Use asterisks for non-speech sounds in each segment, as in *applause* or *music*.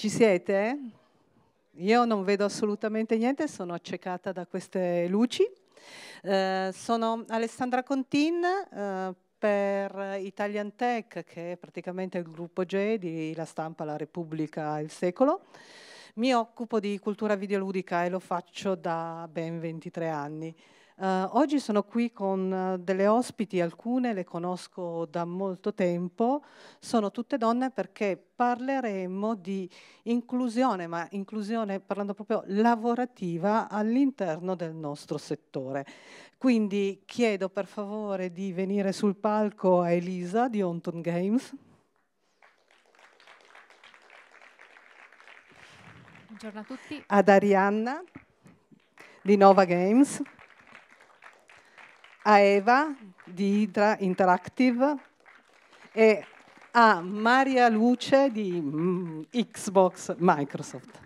Ci siete? Io non vedo assolutamente niente, sono accecata da queste luci. Eh, sono Alessandra Contin eh, per Italian Tech, che è praticamente il gruppo J di La Stampa, La Repubblica e il Secolo. Mi occupo di cultura videoludica e lo faccio da ben 23 anni. Uh, oggi sono qui con uh, delle ospiti, alcune le conosco da molto tempo, sono tutte donne perché parleremo di inclusione, ma inclusione parlando proprio lavorativa all'interno del nostro settore. Quindi chiedo per favore di venire sul palco a Elisa di Onton Games. Buongiorno a tutti. Ad Arianna di Nova Games a Eva di Hydra Interactive e a Maria Luce di mm, Xbox Microsoft.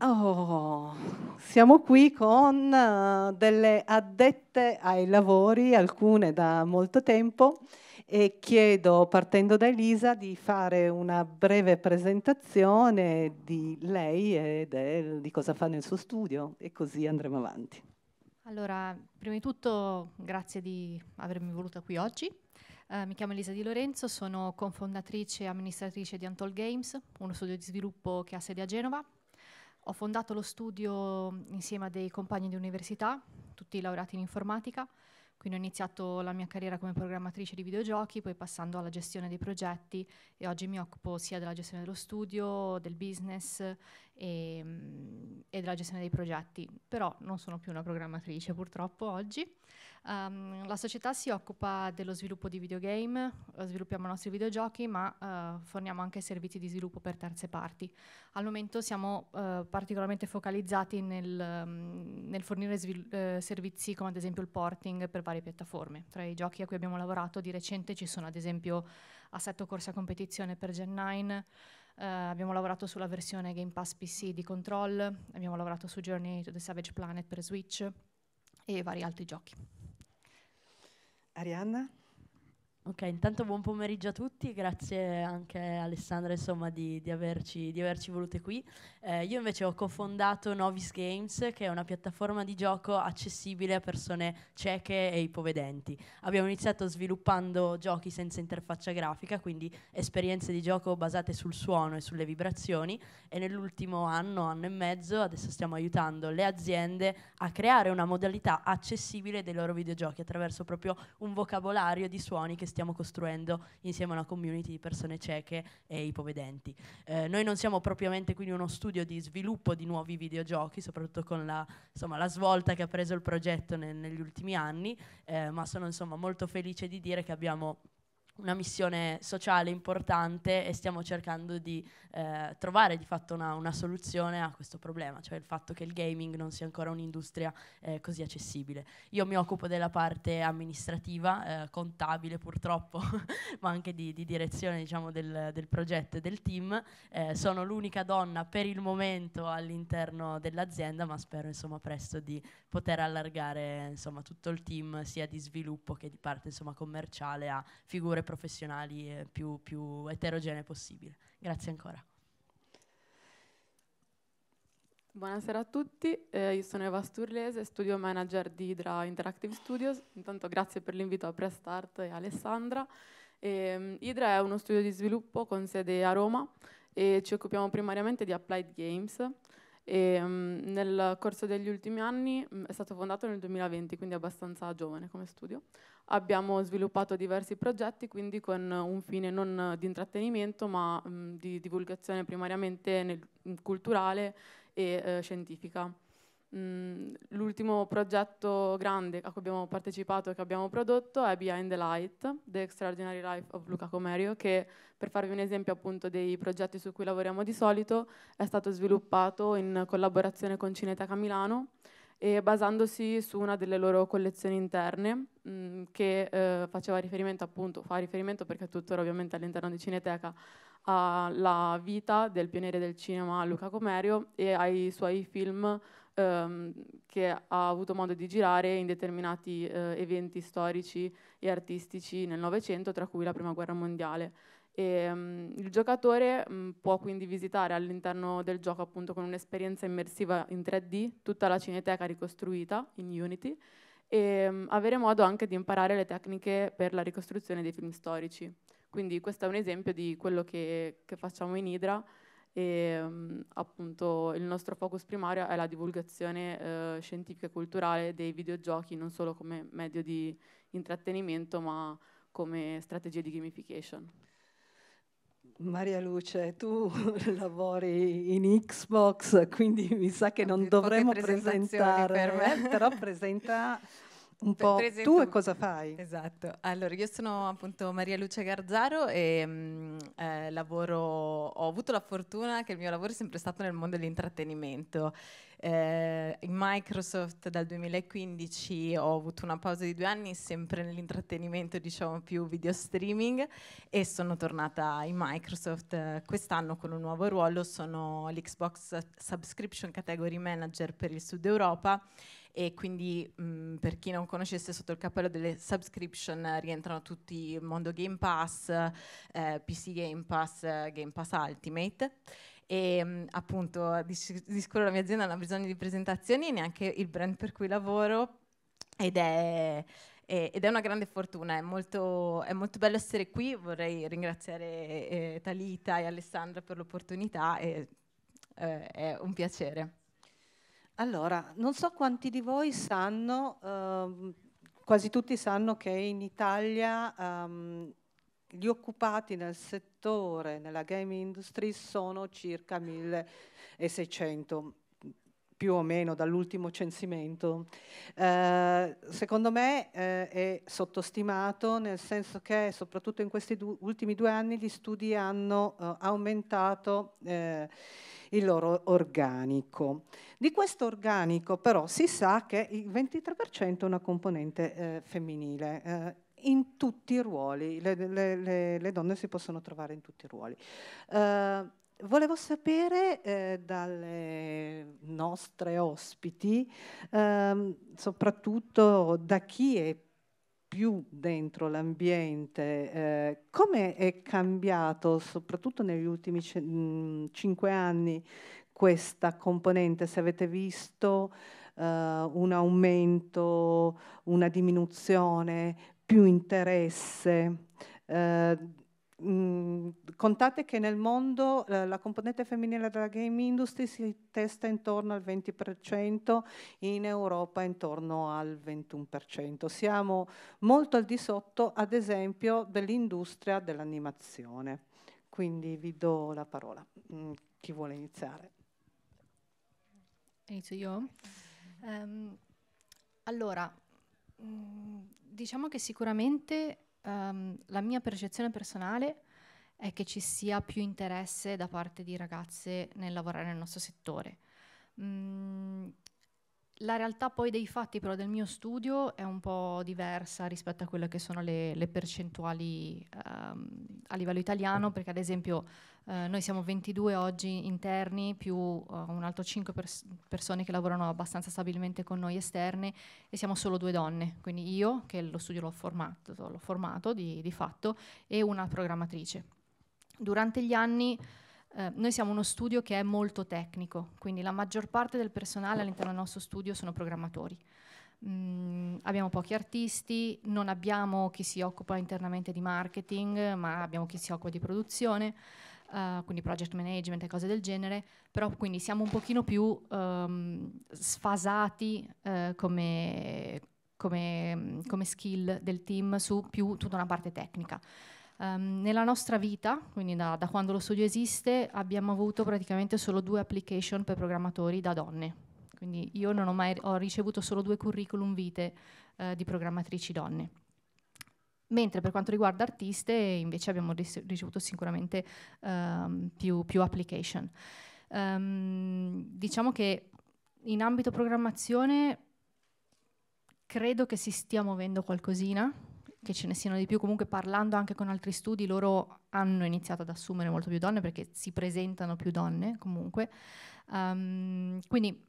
Oh, siamo qui con eh, delle addette ai lavori, alcune da molto tempo, e chiedo, partendo da Elisa, di fare una breve presentazione di lei e del, di cosa fa nel suo studio e così andremo avanti. Allora, prima di tutto grazie di avermi voluta qui oggi. Uh, mi chiamo Elisa Di Lorenzo, sono cofondatrice e amministratrice di Antol Games, uno studio di sviluppo che ha sede a Genova. Ho fondato lo studio insieme a dei compagni di università, tutti laureati in informatica, quindi ho iniziato la mia carriera come programmatrice di videogiochi, poi passando alla gestione dei progetti e oggi mi occupo sia della gestione dello studio, del business e, ehm, e, della gestione dei progetti, però non sono più una programmatrice purtroppo oggi. Um, la società si occupa dello sviluppo di videogame, eh, sviluppiamo i nostri videogiochi, ma uh, forniamo anche servizi di sviluppo per terze parti. Al momento siamo uh, particolarmente focalizzati nel, um, nel fornire uh, servizi come ad esempio il porting per varie piattaforme. Tra i giochi a cui abbiamo lavorato di recente ci sono ad esempio Assetto Corsa Competizione per Gen 9, Uh, abbiamo lavorato sulla versione Game Pass PC di Control, abbiamo lavorato su Journey to the Savage Planet per Switch e vari altri giochi. Arianna? Ok, intanto buon pomeriggio a tutti, grazie anche a Alessandra insomma, di, di, averci, di, averci, volute qui. Eh, io invece ho cofondato Novice Games, che è una piattaforma di gioco accessibile a persone cieche e ipovedenti. Abbiamo iniziato sviluppando giochi senza interfaccia grafica, quindi esperienze di gioco basate sul suono e sulle vibrazioni e nell'ultimo anno, anno e mezzo, adesso stiamo aiutando le aziende a creare una modalità accessibile dei loro videogiochi attraverso proprio un vocabolario di suoni che stiamo costruendo insieme a una community di persone cieche e ipovedenti. Eh, noi non siamo propriamente quindi uno studio di sviluppo di nuovi videogiochi, soprattutto con la, insomma, la svolta che ha preso il progetto ne, negli ultimi anni, eh, ma sono insomma, molto felice di dire che abbiamo una missione sociale importante e stiamo cercando di eh, trovare di fatto una, una, soluzione a questo problema, cioè il fatto che il gaming non sia ancora un'industria eh, così accessibile. Io mi occupo della parte amministrativa, eh, contabile purtroppo, *laughs* ma anche di, di direzione diciamo, del, del, progetto e del team. Eh, sono l'unica donna per il momento all'interno dell'azienda, ma spero insomma, presto di poter allargare insomma, tutto il team sia di sviluppo che di parte insomma, commerciale a figure professionali eh, più, più eterogenee possibile. Grazie ancora. Buonasera a tutti, eh, io sono Eva Sturlese, studio manager di Hydra Interactive Studios. Intanto grazie per l'invito a Prestart e Alessandra. Eh, Hydra è uno studio di sviluppo con sede a Roma e ci occupiamo primariamente di applied games e um, nel corso degli ultimi anni mh, mm, è stato fondato nel 2020, quindi abbastanza giovane come studio. Abbiamo sviluppato diversi progetti, quindi con un fine non di intrattenimento, ma mh, mm, di divulgazione primariamente nel, culturale e eh, scientifica. Mm, l'ultimo progetto grande a cui abbiamo partecipato e che abbiamo prodotto è Behind the Light, The Extraordinary Life of Luca Comerio, che per farvi un esempio appunto dei progetti su cui lavoriamo di solito è stato sviluppato in collaborazione con Cineteca Milano e basandosi su una delle loro collezioni interne mh, mm, che eh, faceva riferimento appunto, fa riferimento perché è tuttora ovviamente all'interno di Cineteca alla vita del pioniere del cinema Luca Comerio e ai suoi film ehm, che ha avuto modo di girare in determinati eh, eventi storici e artistici nel Novecento, tra cui la Prima Guerra Mondiale. E, um, il giocatore um, può quindi visitare all'interno del gioco, appunto, con un'esperienza immersiva in 3D, tutta la cineteca ricostruita in Unity e um, avere modo anche di imparare le tecniche per la ricostruzione dei film storici. Quindi questo è un esempio di quello che, che facciamo in Hydra e ehm, appunto il nostro focus primario è la divulgazione eh, scientifica e culturale dei videogiochi non solo come medio di intrattenimento ma come strategia di gamification. Maria Luce, tu *laughs* lavori in Xbox, quindi mi sa che non dovremmo presentare, per me. però presenta un po' presento... tu e cosa fai? Esatto, allora io sono appunto Maria Lucia Garzaro e mh, mm, eh, lavoro, ho avuto la fortuna che il mio lavoro è sempre stato nel mondo dell'intrattenimento. Eh, in Microsoft dal 2015 ho avuto una pausa di due anni sempre nell'intrattenimento, diciamo più video streaming e sono tornata in Microsoft eh, quest'anno con un nuovo ruolo, sono l'Xbox Subscription Category Manager per il Sud Europa e quindi mh, per chi non conoscesse sotto il cappello delle subscription rientrano tutti mondo Game Pass, eh, PC Game Pass, Game Pass Ultimate e mh, appunto di, di sicuro la mia azienda non ha bisogno di presentazioni neanche il brand per cui lavoro ed è ed è una grande fortuna, è molto, è molto bello essere qui, vorrei ringraziare eh, Talita e Alessandra per l'opportunità, e, eh, è un piacere. Allora, non so quanti di voi sanno, ehm, quasi tutti sanno che in Italia ehm, gli occupati nel settore, nella game industry, sono circa 1600 più o meno dall'ultimo censimento. Eh, secondo me eh, è sottostimato nel senso che soprattutto in questi du ultimi due anni gli studi hanno eh, aumentato eh, il loro organico. Di questo organico però si sa che il 23% è una componente eh, femminile. Eh, in tutti i ruoli, le, le, le, le, donne si possono trovare in tutti i ruoli. Eh, volevo sapere eh, dalle nostre ospiti, ehm, soprattutto da chi è più dentro l'ambiente, eh, come è cambiato soprattutto negli ultimi cinque anni questa componente? Se avete visto eh, un aumento, una diminuzione, più interesse? Eh, contate che nel mondo eh, la componente femminile della game industry si testa intorno al 20%, in Europa intorno al 21%. Siamo molto al di sotto, ad esempio, dell'industria dell'animazione. Quindi vi do la parola, mh, mm, chi vuole iniziare. Inizio io? Um, allora, mh, mm, diciamo che sicuramente um, la mia percezione personale è che ci sia più interesse da parte di ragazze nel lavorare nel nostro settore. Mm, la realtà poi dei fatti però del mio studio è un po' diversa rispetto a quelle che sono le, le percentuali um, a livello italiano, perché ad esempio eh, noi siamo 22 oggi interni più uh, un altro 5 pers persone che lavorano abbastanza stabilmente con noi esterne e siamo solo due donne, quindi io che lo studio l'ho formato, formato di, di fatto e una programmatrice. Durante gli anni... Ehm, noi siamo uno studio che è molto tecnico, quindi la maggior parte del personale all'interno del nostro studio sono programmatori. Mm, abbiamo pochi artisti, non abbiamo chi si occupa internamente di marketing, ma abbiamo chi si occupa di produzione, uh, quindi project management e cose del genere, però quindi siamo un pochino più um, sfasati uh, come, come, come skill del team su più tutta una parte tecnica. Um, nella nostra vita, quindi da, da, quando lo studio esiste, abbiamo avuto praticamente solo due application per programmatori da donne. Quindi io non ho mai ho ricevuto solo due curriculum vitae eh, di programmatrici donne. Mentre per quanto riguarda artiste, invece abbiamo ricevuto sicuramente um, più, più, application. Um, diciamo che in ambito programmazione credo che si stia muovendo qualcosina, che ce ne siano di più, comunque parlando anche con altri studi, loro hanno iniziato ad assumere molto più donne perché si presentano più donne comunque. Um, quindi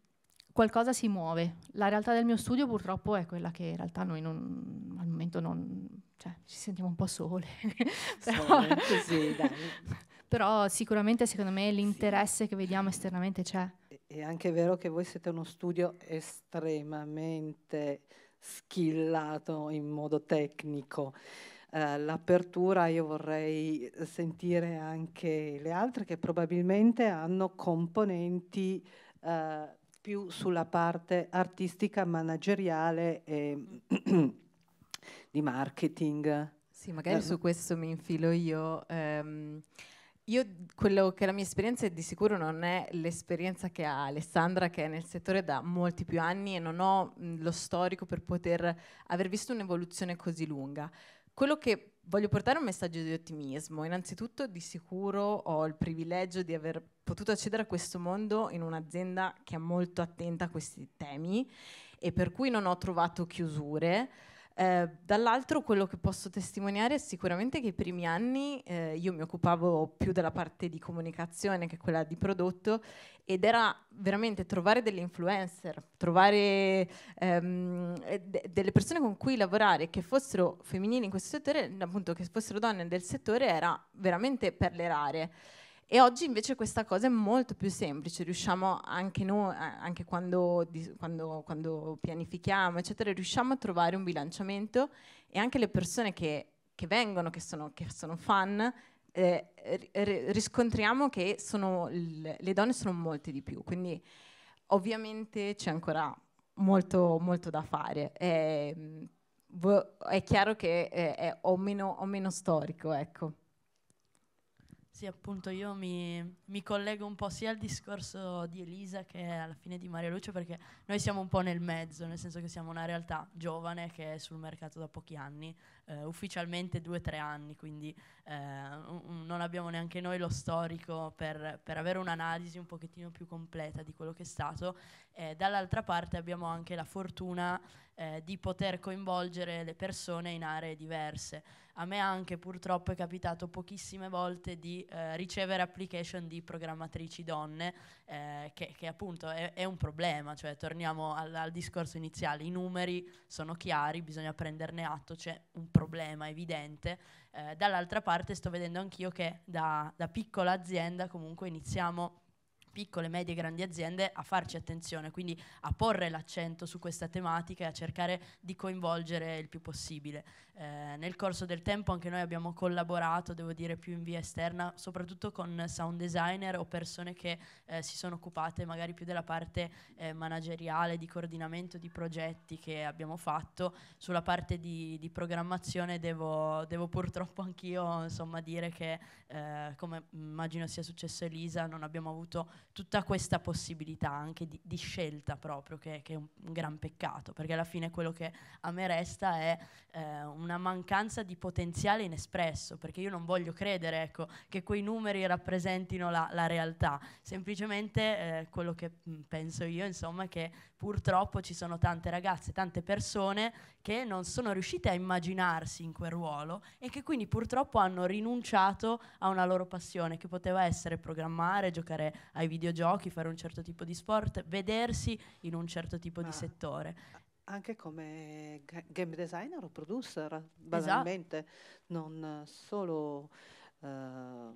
qualcosa si muove. La realtà del mio studio purtroppo è quella che in realtà noi non, al momento non, cioè, ci sentiamo un po' sole. *laughs* però, sì, *laughs* però, sicuramente secondo me l'interesse sì. che vediamo esternamente c'è. È anche vero che voi siete uno studio estremamente schillato in modo tecnico eh, l'apertura, io vorrei sentire anche le altre che probabilmente hanno componenti eh, più sulla parte artistica, manageriale e *clears throat* di marketing. Sì, magari eh. su questo mi infilo io. Ehm, io quello che la mia esperienza è di sicuro non è l'esperienza che ha Alessandra che è nel settore da molti più anni e non ho mm, lo storico per poter aver visto un'evoluzione così lunga. Quello che voglio portare è un messaggio di ottimismo. Innanzitutto di sicuro ho il privilegio di aver potuto accedere a questo mondo in un'azienda che è molto attenta a questi temi e per cui non ho trovato chiusure. Eh, dall'altro quello che posso testimoniare è sicuramente che i primi anni eh, io mi occupavo più della parte di comunicazione che quella di prodotto ed era veramente trovare delle influencer, trovare ehm, eh, de delle persone con cui lavorare che fossero femminili in questo settore, appunto che fossero donne del settore era veramente per le rare. E oggi invece questa cosa è molto più semplice, riusciamo anche noi, anche quando, quando, quando pianifichiamo, eccetera, riusciamo a trovare un bilanciamento e anche le persone che, che vengono, che sono, che sono fan, eh, riscontriamo che sono, le donne sono molte di più. Quindi ovviamente c'è ancora molto, molto da fare. Eh, è chiaro che eh, è, o, meno, ho meno storico, ecco. Sì, appunto, io mi, mi, collego un po' sia al discorso di Elisa che alla fine di Maria Luce, perché noi siamo un po' nel mezzo, nel senso che siamo una realtà giovane che è sul mercato da pochi anni, eh, ufficialmente due o tre anni, quindi eh, un, non abbiamo neanche noi lo storico per, per, avere un'analisi un pochettino più completa di quello che è stato. Eh, dall'altra parte abbiamo anche la fortuna eh, di poter coinvolgere le persone in aree diverse. A me anche purtroppo è capitato pochissime volte di eh, ricevere application di programmatrici donne, eh, che, che, appunto è, è, un problema, cioè torniamo al, al, discorso iniziale, i numeri sono chiari, bisogna prenderne atto, c'è un problema evidente. Eh, dall'altra parte sto vedendo anch'io che da, da piccola azienda comunque iniziamo piccole, medie e grandi aziende a farci attenzione, quindi a porre l'accento su questa tematica e a cercare di coinvolgere il più possibile. Eh, nel corso del tempo anche noi abbiamo collaborato, devo dire più in via esterna, soprattutto con sound designer o persone che eh, si sono occupate magari più della parte eh, manageriale, di coordinamento di progetti che abbiamo fatto. Sulla parte di, di programmazione devo, devo purtroppo anch'io insomma, dire che, eh, come immagino sia successo a Elisa, non abbiamo avuto tutta questa possibilità anche di, di scelta proprio, che, che, è un, gran peccato, perché alla fine quello che a me resta è eh, una mancanza di potenziale inespresso, perché io non voglio credere ecco, che quei numeri rappresentino la, la realtà, semplicemente eh, quello che mm, penso io insomma è che purtroppo ci sono tante ragazze, tante persone che non sono riuscite a immaginarsi in quel ruolo e che quindi purtroppo hanno rinunciato a una loro passione che poteva essere programmare, giocare ai videogiochi, fare un certo tipo di sport, vedersi in un certo tipo Ma di ah. settore. Anche come game designer o producer, banalmente, esatto. non solo Ehm,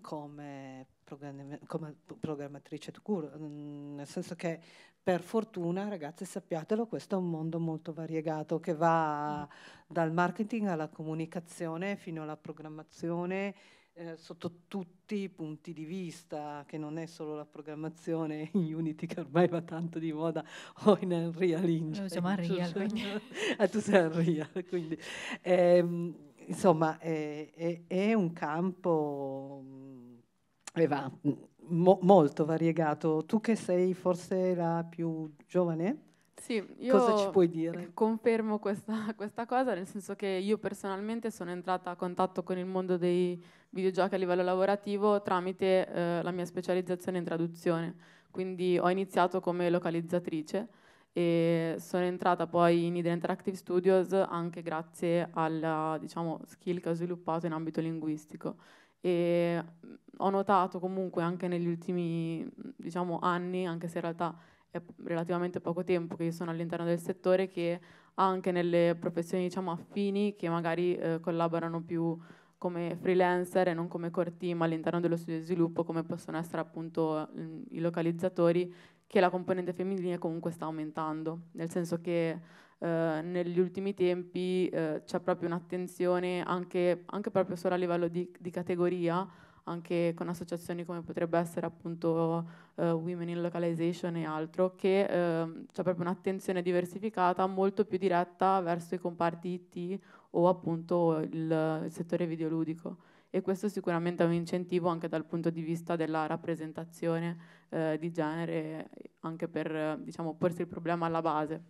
come, come, programmatrice cure, nel senso che per fortuna ragazzi sappiatelo, questo è un mondo molto variegato che va mm. dal marketing alla comunicazione fino alla programmazione eh, sotto tutti i punti di vista, che non è solo la programmazione *laughs* in Unity che ormai va tanto di moda *laughs* o in Unreal Engine. Noi oh, siamo Unreal, quindi. *laughs* ah, tu sei Unreal, quindi. Ehm, insomma, è, è, è, un campo mm, va, mm, mo, molto variegato. Tu che sei forse la più giovane? Sì, io Cosa ci puoi dire? Confermo questa, questa, cosa, nel senso che io personalmente sono entrata a contatto con il mondo dei videogiochi a livello lavorativo tramite eh, la mia specializzazione in traduzione, quindi ho iniziato come localizzatrice e sono entrata poi in Eden Interactive Studios anche grazie al diciamo, skill che ho sviluppato in ambito linguistico e mm, ho notato comunque anche negli ultimi mm, diciamo, anni, anche se in realtà è relativamente poco tempo che io sono all'interno del settore, che anche nelle professioni diciamo, affini che magari eh, collaborano più come freelancer e non come core team all'interno dello studio di sviluppo, come possono essere appunto mm, i localizzatori, che la componente femminile comunque sta aumentando, nel senso che eh, negli ultimi tempi eh, c'è proprio un'attenzione anche, anche, proprio solo a livello di, di, categoria, anche con associazioni come potrebbe essere appunto eh, Women in Localization e altro, che eh, c'è proprio un'attenzione diversificata molto più diretta verso i comparti IT o appunto il, settore videoludico e questo sicuramente è un incentivo anche dal punto di vista della rappresentazione eh, di genere, anche per diciamo, porsi il problema alla base.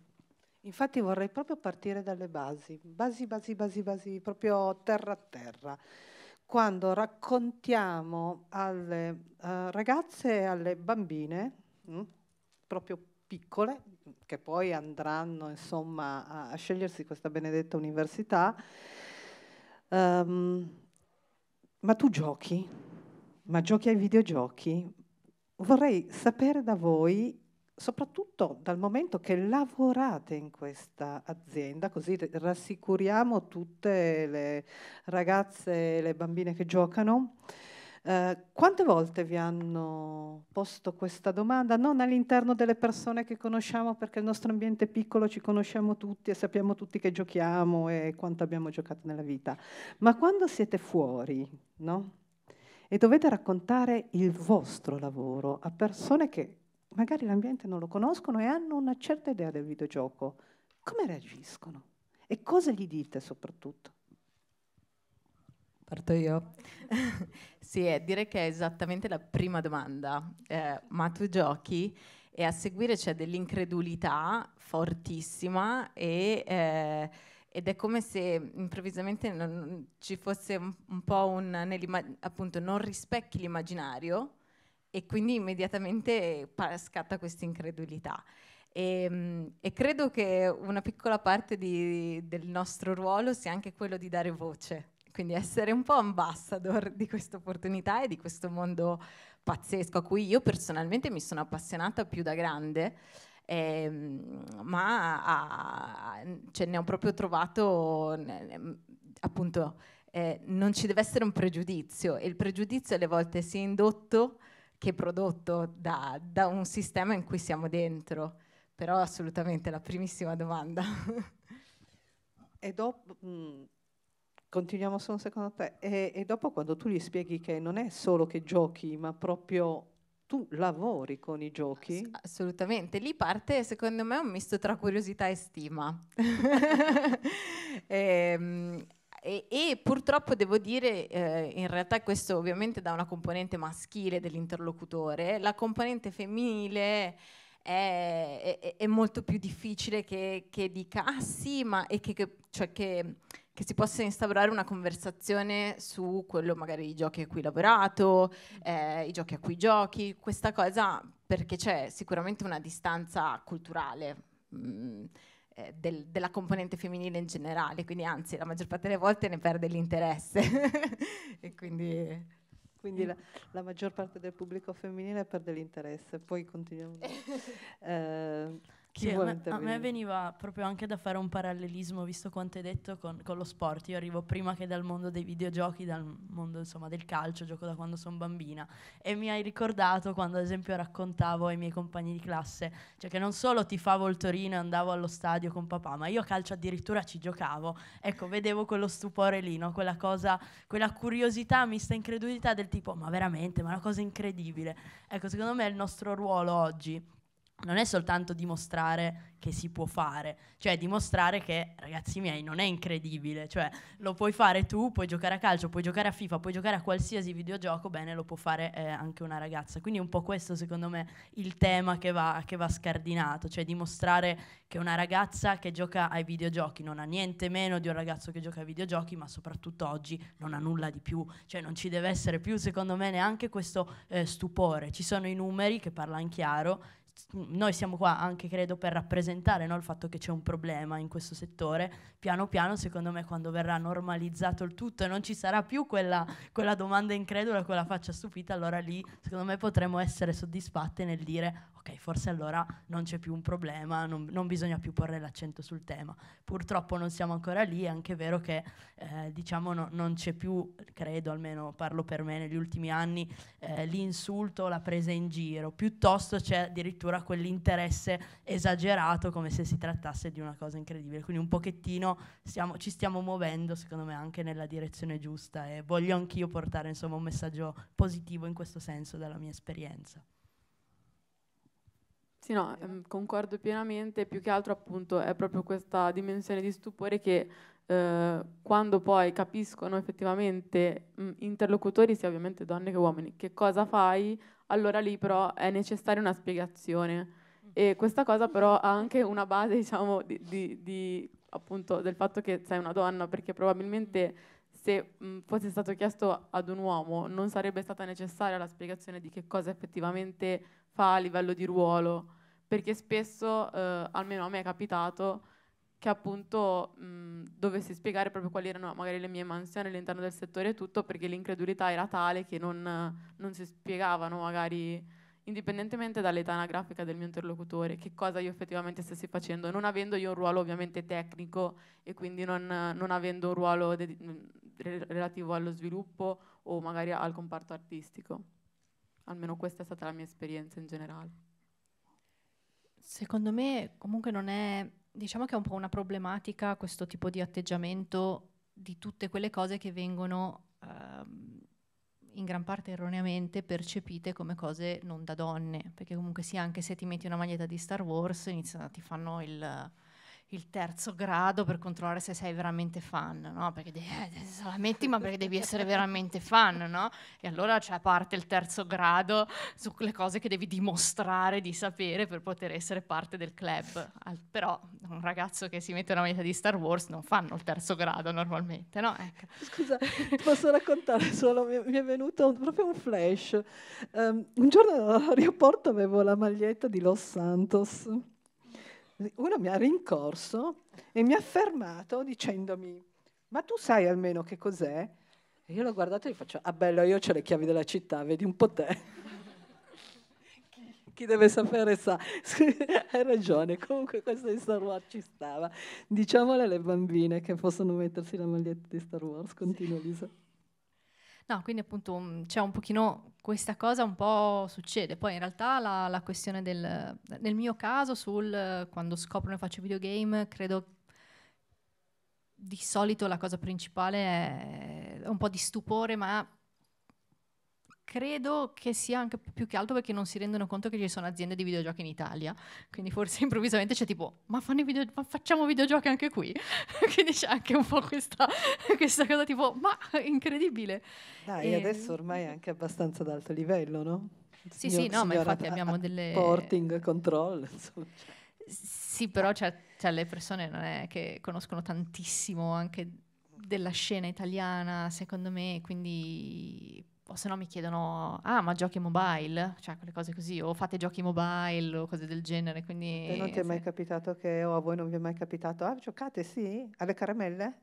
Infatti vorrei proprio partire dalle basi, basi, basi, basi, basi, proprio terra a terra. Quando raccontiamo alle uh, ragazze e alle bambine, mh, hm, proprio piccole che poi andranno insomma, a, scegliersi questa benedetta università. Um, ma tu giochi? Ma giochi ai videogiochi? Vorrei sapere da voi, soprattutto dal momento che lavorate in questa azienda, così rassicuriamo tutte le ragazze e le bambine che giocano, eh, quante volte vi hanno posto questa domanda? Non all'interno delle persone che conosciamo, perché il nostro ambiente è piccolo, ci conosciamo tutti e sappiamo tutti che giochiamo e quanto abbiamo giocato nella vita, ma quando siete fuori, no? E dovete raccontare il vostro lavoro a persone che magari l'ambiente non lo conoscono e hanno una certa idea del videogioco, come reagiscono? E cosa gli dite soprattutto? Parto io? *laughs* sì, è eh, dire che è esattamente la prima domanda. Eh, ma tu giochi? E a seguire c'è dell'incredulità fortissima e, eh, ed è come se improvvisamente non, ci fosse un, un po' un... appunto non rispecchi l'immaginario e quindi immediatamente scatta questa incredulità. E, ehm, e, credo che una piccola parte di, del nostro ruolo sia anche quello di dare voce quindi essere un po' ambassador di questa opportunità e di questo mondo pazzesco a cui io personalmente mi sono appassionata più da grande, ehm, ma a, cioè, ne ho proprio trovato appunto eh, non ci deve essere un pregiudizio e il pregiudizio alle volte sia indotto che prodotto da, da un sistema in cui siamo dentro, però assolutamente la primissima domanda. *laughs* e dopo, mh, mm, Continuiamo solo secondo te. E, e, dopo quando tu gli spieghi che non è solo che giochi, ma proprio tu lavori con i giochi? Ass- assolutamente, lì parte secondo me un misto tra curiosità e stima. *laughs* e, ehm, e, e, purtroppo devo dire, eh, in realtà questo ovviamente da una componente maschile dell'interlocutore, la componente femminile... È, è, è, molto più difficile che, che di cassi, ah, ma che, che, cioè che, che si possa instaurare una conversazione su quello magari i giochi a cui hai lavorato, eh, i giochi a cui giochi, questa cosa perché c'è sicuramente una distanza culturale. Mh, mm, eh, del, della componente femminile in generale, quindi anzi la maggior parte delle volte ne perde l'interesse. *laughs* e quindi quindi eh. la, la, maggior parte del pubblico femminile perde l'interesse, poi continuiamo. *laughs* eh, chi sì, a me, a, me, veniva proprio anche da fare un parallelismo, visto quanto hai detto, con, con, lo sport. Io arrivo prima che dal mondo dei videogiochi, dal mondo insomma, del calcio, gioco da quando sono bambina. E mi hai ricordato quando ad esempio raccontavo ai miei compagni di classe, cioè che non solo tifavo il Torino e andavo allo stadio con papà, ma io a calcio addirittura ci giocavo. Ecco, vedevo quello stupore lì, no? quella cosa, quella curiosità mista incredulità del tipo, ma veramente, ma una cosa incredibile. Ecco, secondo me è il nostro ruolo oggi non è soltanto dimostrare che si può fare, cioè dimostrare che, ragazzi miei, non è incredibile, cioè lo puoi fare tu, puoi giocare a calcio, puoi giocare a FIFA, puoi giocare a qualsiasi videogioco, bene, lo può fare eh, anche una ragazza. Quindi è un po' questo secondo me il tema che va, che va scardinato, cioè dimostrare che una ragazza che gioca ai videogiochi non ha niente meno di un ragazzo che gioca ai videogiochi, ma soprattutto oggi non ha nulla di più, cioè non ci deve essere più secondo me neanche questo eh, stupore. Ci sono i numeri che parlano chiaro, noi siamo qua anche credo per rappresentare no, il fatto che c'è un problema in questo settore, piano piano secondo me quando verrà normalizzato il tutto e non ci sarà più quella, quella domanda incredula, quella faccia stupita, allora lì secondo me potremo essere soddisfatte nel dire ok, forse allora non c'è più un problema, non, non, bisogna più porre l'accento sul tema. Purtroppo non siamo ancora lì, è anche vero che eh, diciamo no, non c'è più, credo almeno parlo per me negli ultimi anni, eh, l'insulto, la presa in giro, piuttosto c'è addirittura quell'interesse esagerato come se si trattasse di una cosa incredibile. Quindi un pochettino stiamo, ci stiamo muovendo, secondo me, anche nella direzione giusta e voglio anch'io portare insomma, un messaggio positivo in questo senso dalla mia esperienza. Sì, no, ehm, concordo pienamente, più che altro appunto è proprio questa dimensione di stupore che eh, quando poi capiscono effettivamente mh, interlocutori, sia ovviamente donne che uomini, che cosa fai, allora lì però è necessaria una spiegazione. Mm. E questa cosa però ha anche una base, *laughs* diciamo, di, di, di, appunto del fatto che sei una donna, perché probabilmente se mh, mm, fosse stato chiesto ad un uomo non sarebbe stata necessaria la spiegazione di che cosa effettivamente fa a livello di ruolo, perché spesso, eh, almeno a me è capitato, che appunto mh, mm, dovessi spiegare proprio quali erano magari le mie mansioni all'interno del settore e tutto, perché l'incredulità era tale che non, non si spiegavano magari, indipendentemente dall'età anagrafica del mio interlocutore, che cosa io effettivamente stessi facendo, non avendo io un ruolo ovviamente tecnico e quindi non, non avendo un ruolo de- relativo allo sviluppo o magari al comparto artistico. Almeno questa è stata la mia esperienza in generale. Secondo me comunque non è, diciamo che è un po' una problematica questo tipo di atteggiamento di tutte quelle cose che vengono ehm, in gran parte erroneamente percepite come cose non da donne, perché comunque sì, anche se ti metti una maglietta di Star Wars, iniziano, ti fanno il il terzo grado per controllare se sei veramente fan, no? Perché devi, eh, la metti, ma perché devi essere veramente fan, no? E allora cioè, parte il terzo grado sulle cose che devi dimostrare di sapere per poter essere parte del club. Al, però un ragazzo che si mette una maglietta di Star Wars non fanno il terzo grado normalmente, no? Ecco. Scusa, posso raccontare solo, mi, mi è venuto un, proprio un flash. Um, un giorno all'aeroporto avevo la maglietta di Los Santos uno mi ha rincorso e mi ha fermato dicendomi, ma tu sai almeno che cos'è? E io l'ho guardato e gli faccio, ah bello, io ho le chiavi della città, vedi un po' te. *laughs* Chi deve sapere sa. *laughs* Hai ragione, comunque questo di Star Wars ci stava. Diciamole alle bambine che possono mettersi la maglietta di Star Wars, continua Lisa. No, quindi appunto mm, c'è cioè un pochino questa cosa un po' succede. Poi in realtà la, la questione del, nel mio caso sul quando scoprono e faccio videogame, credo di solito la cosa principale è un po' di stupore, ma credo che sia anche più che altro perché non si rendono conto che ci sono aziende di videogiochi in Italia, quindi forse *laughs* improvvisamente c'è tipo, ma, video, ma facciamo videogiochi anche qui? *laughs* quindi c'è anche un po' questa, *laughs* questa cosa tipo, ma incredibile. Dai, e... Ehm, adesso ormai è anche abbastanza ad alto livello, no? Sì, Signor, sì, no, ma infatti abbiamo delle... Porting, control, insomma. Cioè. Sì, però cioè, cioè, le persone non è che conoscono tantissimo anche della scena italiana, secondo me, quindi o se no mi chiedono, ah ma giochi mobile? Cioè quelle cose così, o fate giochi mobile o cose del genere, quindi... E non ti è mai capitato che, o a voi non vi è mai capitato, ah giocate sì, alle caramelle?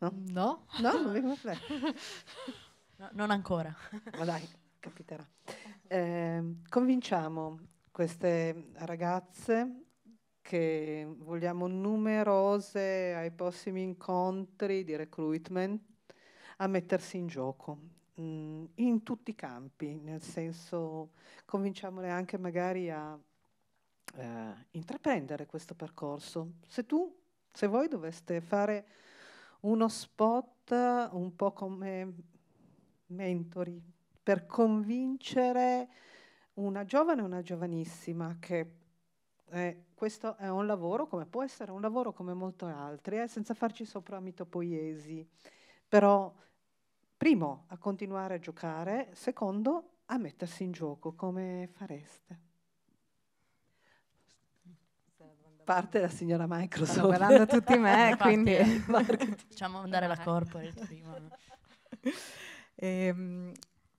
No? No? No, non vi è mai *laughs* no, Non ancora. *laughs* Ma dai, capiterà. Eh, convinciamo queste ragazze che vogliamo numerose ai prossimi incontri di recruitment a mettersi in gioco, mh, mm, in tutti i campi, nel senso cominciamole anche magari a eh, intraprendere questo percorso. Se tu, se voi doveste fare uno spot un po' come mentori per convincere una giovane o una giovanissima che eh, questo è un lavoro come può essere un lavoro come molti altri, eh, senza farci sopra mitopoiesi, però primo a continuare a giocare, secondo a mettersi in gioco come fareste. parte la signora Microsoft. Stanno guardando tutti me, Infatti, *laughs* quindi... facciamo andare la corporate prima. *laughs* E, ehm,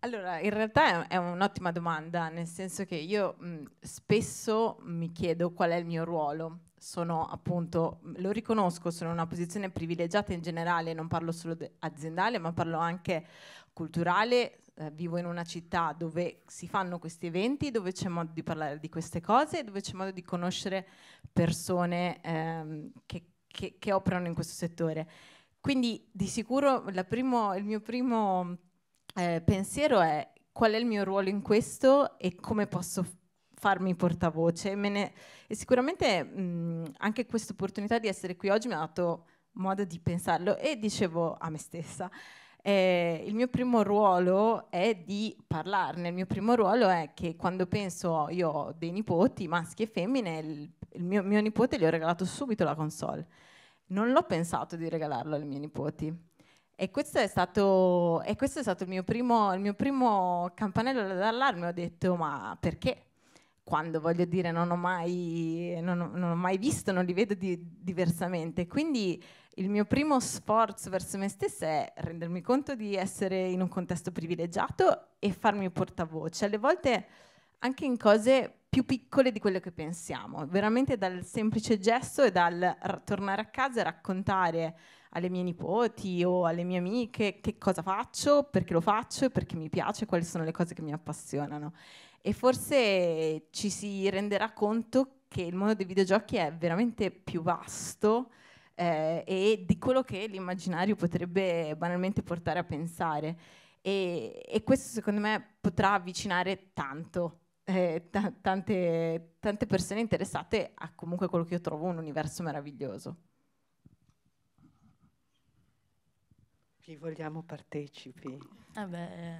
allora, in realtà è, un'ottima domanda, nel senso che io mh, spesso mi chiedo qual è il mio ruolo. Sono appunto, lo riconosco, sono in una posizione privilegiata in generale, non parlo solo aziendale, ma parlo anche culturale, eh, vivo in una città dove si fanno questi eventi, dove c'è modo di parlare di queste cose, dove c'è modo di conoscere persone ehm, che, che, che, operano in questo settore. Quindi di sicuro primo, il mio primo eh, pensiero è qual è il mio ruolo in questo e come posso farmi portavoce. Ne, e sicuramente mh, anche questa opportunità di essere qui oggi mi ha dato modo di pensarlo e dicevo a me stessa. Eh, il mio primo ruolo è di parlarne, il mio primo ruolo è che quando penso oh, io ho dei nipoti, maschi e femmine, il, il mio, mio nipote gli ho regalato subito la console. Non l'ho pensato di regalarlo ai miei nipoti, e questo è stato, questo è stato il, mio primo, il, mio primo, campanello d'allarme, ho detto ma perché? Quando voglio dire non ho mai, non ho, non ho mai visto, non li vedo di, diversamente. Quindi il mio primo sforzo verso me stessa è rendermi conto di essere in un contesto privilegiato e farmi portavoce. Alle volte anche in cose più piccole di quello che pensiamo, veramente dal semplice gesto e dal tornare a casa e raccontare alle mie nipoti o alle mie amiche che cosa faccio, perché lo faccio, e perché mi piace, quali sono le cose che mi appassionano. E forse ci si renderà conto che il mondo dei videogiochi è veramente più vasto eh, e di quello che l'immaginario potrebbe banalmente portare a pensare. E, e questo secondo me potrà avvicinare tanto eh, t- tante, tante persone interessate a comunque quello che io trovo un universo meraviglioso. Vi vogliamo partecipi. Eh beh, eh,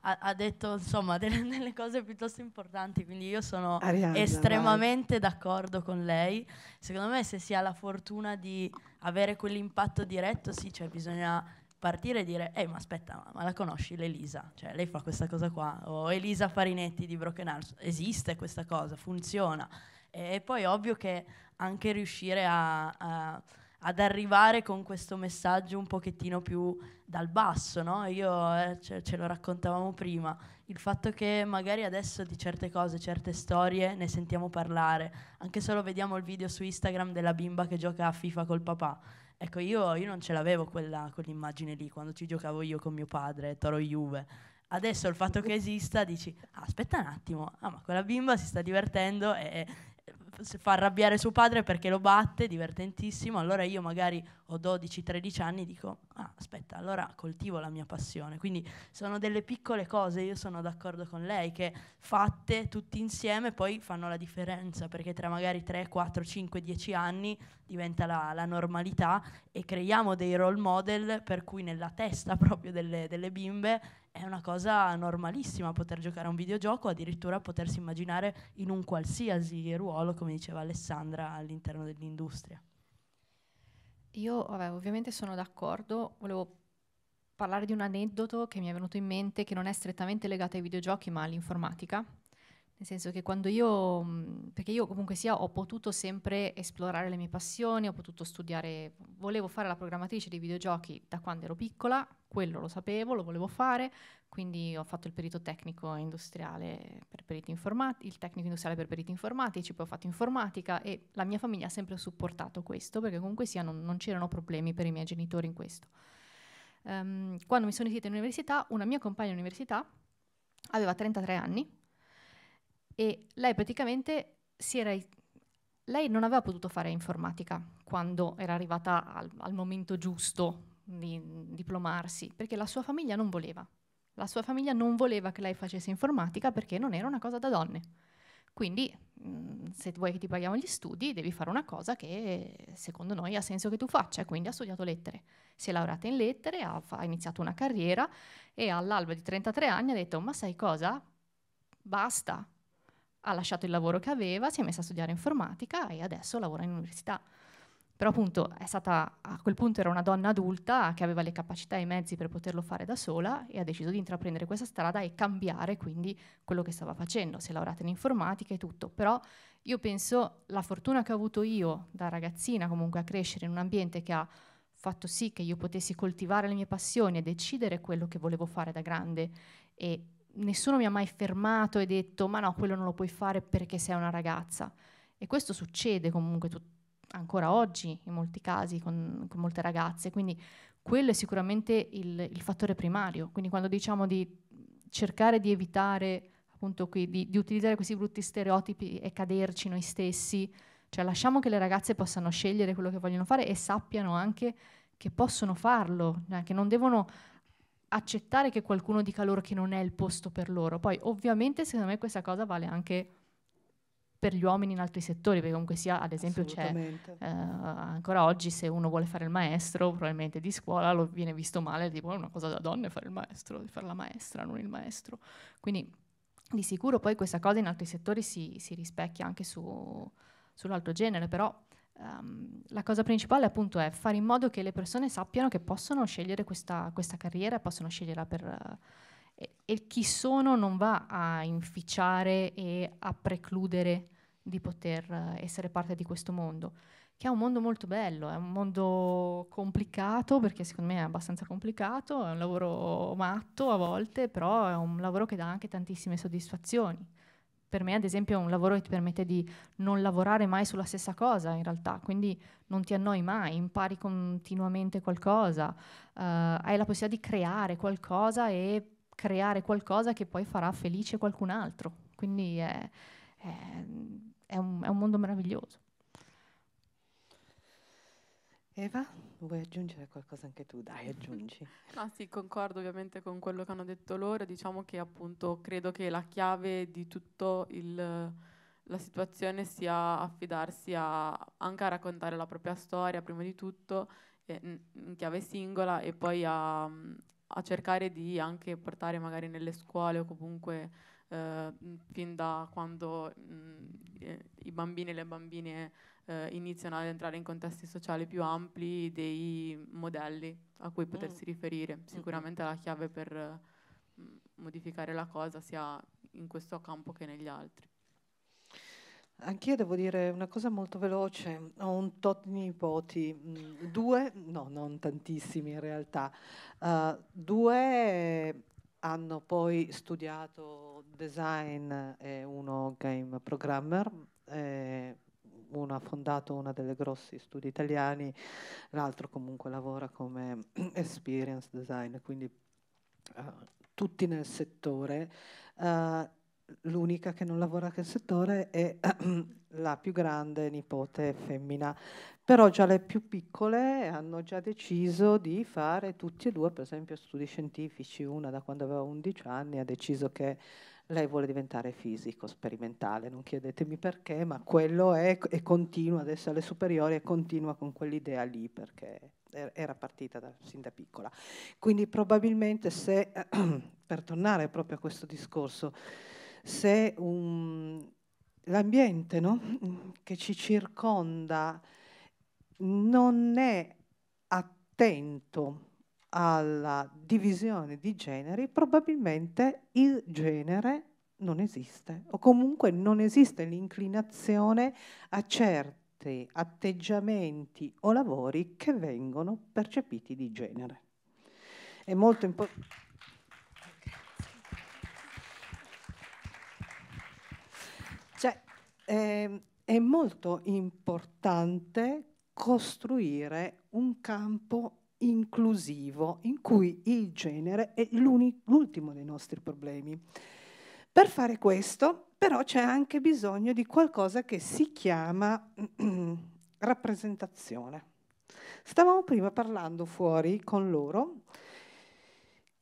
ha, ha, detto insomma *laughs* delle, delle, cose piuttosto importanti, quindi io sono Arianna, estremamente vai. d'accordo con lei. Secondo me se si ha la fortuna di avere quell'impatto diretto, sì, cioè bisogna partire e dire, ehi ma aspetta, ma, ma, la conosci l'Elisa? Cioè lei fa questa cosa qua, o Elisa Farinetti di Broken Arms, esiste questa cosa, funziona. E, e poi ovvio che anche riuscire a, a ad arrivare con questo messaggio un pochettino più dal basso, no? Io eh, ce, ce, lo raccontavamo prima, il fatto che magari adesso di certe cose, certe storie ne sentiamo parlare, anche solo vediamo il video su Instagram della bimba che gioca a FIFA col papà. Ecco, io, io non ce l'avevo quella, quell'immagine lì quando ci giocavo io con mio padre, Toro Juve. Adesso il fatto che esista dici, ah, aspetta un attimo, ah, ma quella bimba si sta divertendo e, si fa arrabbiare suo padre perché lo batte, divertentissimo, allora io magari ho 12-13 anni dico, ah, aspetta, allora coltivo la mia passione. Quindi sono delle piccole cose, io sono d'accordo con lei, che fatte tutti insieme poi fanno la differenza, perché tra magari 3, 4, 5, 10 anni diventa la, la normalità e creiamo dei role model per cui nella testa proprio delle, delle bimbe è una cosa normalissima poter giocare a un videogioco, addirittura potersi immaginare in un qualsiasi ruolo, come diceva Alessandra, all'interno dell'industria. Io vabbè, ovviamente sono d'accordo, volevo parlare di un aneddoto che mi è venuto in mente che non è strettamente legato ai videogiochi ma all'informatica. Nel senso che quando io, mm, perché io comunque sia ho potuto sempre esplorare le mie passioni, ho potuto studiare, volevo fare la programmatrice di videogiochi da quando ero piccola, quello lo sapevo, lo volevo fare, quindi ho fatto il perito tecnico industriale per periti informatici, il tecnico industriale per periti informatici, poi ho fatto informatica e la mia famiglia ha sempre supportato questo, perché comunque sia non, non c'erano problemi per i miei genitori in questo. Um, quando mi sono iscritta in università, una mia compagna di università aveva 33 anni, e lei praticamente si era... Lei non aveva potuto fare informatica quando era arrivata al, al momento giusto di diplomarsi, perché la sua famiglia non voleva. La sua famiglia non voleva che lei facesse informatica perché non era una cosa da donne. Quindi, mh, mm, se vuoi che ti paghiamo gli studi, devi fare una cosa che secondo noi ha senso che tu faccia. Quindi ha studiato lettere. Si è laureata in lettere, ha, ha iniziato una carriera e all'alba di 33 anni ha detto: Ma sai cosa? Basta, ha lasciato il lavoro che aveva, si è messa a studiare informatica e adesso lavora in università. Però appunto è stata, a quel punto era una donna adulta che aveva le capacità e i mezzi per poterlo fare da sola e ha deciso di intraprendere questa strada e cambiare quindi quello che stava facendo, si è laureata in informatica e tutto. Però io penso la fortuna che ho avuto io da ragazzina comunque a crescere in un ambiente che ha fatto sì che io potessi coltivare le mie passioni e decidere quello che volevo fare da grande e nessuno mi ha mai fermato e detto ma no, quello non lo puoi fare perché sei una ragazza. E questo succede comunque tut- ancora oggi in molti casi con, con, molte ragazze, quindi quello è sicuramente il, il, fattore primario. Quindi quando diciamo di cercare di evitare, appunto qui, di, di utilizzare questi brutti stereotipi e caderci noi stessi, cioè lasciamo che le ragazze possano scegliere quello che vogliono fare e sappiano anche che possono farlo, cioè che non devono accettare che qualcuno dica loro che non è il posto per loro. Poi ovviamente secondo me questa cosa vale anche per gli uomini in altri settori, perché comunque sia, ad esempio, c'è eh, ancora oggi se uno vuole fare il maestro, probabilmente di scuola lo viene visto male, tipo è una cosa da donne fare il maestro, di fare la maestra, non il maestro. Quindi di sicuro poi questa cosa in altri settori si, si rispecchia anche su, sull'altro genere, però um, la cosa principale appunto è fare in modo che le persone sappiano che possono scegliere questa, questa carriera, possono sceglierla per... Uh, e, e, chi sono non va a inficiare e a precludere di poter uh, essere parte di questo mondo, che è un mondo molto bello, è un mondo complicato, perché secondo me è abbastanza complicato, è un lavoro matto a volte, però è un lavoro che dà anche tantissime soddisfazioni per me, ad esempio, è un lavoro che ti permette di non lavorare mai sulla stessa cosa, in realtà, quindi non ti annoi mai, impari continuamente qualcosa, uh, hai la possibilità di creare qualcosa e creare qualcosa che poi farà felice qualcun altro. Quindi è, è, è, un, è un mondo meraviglioso. Eva, vuoi aggiungere qualcosa anche tu? Dai, aggiungi. *laughs* no, sì, concordo ovviamente con quello che hanno detto loro. Diciamo che appunto credo che la chiave di tutta la situazione sia affidarsi a, anche a raccontare la propria storia, prima di tutto, eh, in chiave singola e poi a, a, cercare di anche portare magari nelle scuole o comunque eh, fin da quando mh, mm, eh, i bambini e le bambine eh, iniziano ad entrare in contesti sociali più ampli dei modelli a cui potersi mm. riferire. Sicuramente mm. la chiave per mm, modificare la cosa sia in questo campo che negli altri. Anch'io devo dire una cosa molto veloce, ho un tot nipoti, mm, due, no, non tantissimi in realtà, uh, due hanno poi studiato design e uno game programmer, eh, uno ha fondato una delle grossi studi italiani, l'altro comunque lavora come *clears throat* experience design, quindi uh, tutti nel settore. Uh, l'unica che non lavora nel settore è *clears throat* la più grande nipote femmina, però già le più piccole hanno già deciso di fare tutti e due, per esempio, studi scientifici, una da quando aveva 11 anni ha deciso che lei vuole diventare fisico sperimentale, non chiedetemi perché, ma quello è e continua adesso alle superiori e continua con quell'idea lì perché er-, era partita da, sin da piccola. Quindi probabilmente se, *clears throat* per tornare proprio a questo discorso, se um, l'ambiente no? che ci circonda non è attento alla divisione di generi, probabilmente il genere non esiste, o comunque non esiste l'inclinazione a certi atteggiamenti o lavori che vengono percepiti di genere. È molto importante. Cioè, eh, è molto importante costruire un campo inclusivo in cui il genere è l'ultimo dei nostri problemi. Per fare questo però c'è anche bisogno di qualcosa che si chiama *clears throat* rappresentazione. Stavamo prima parlando fuori con loro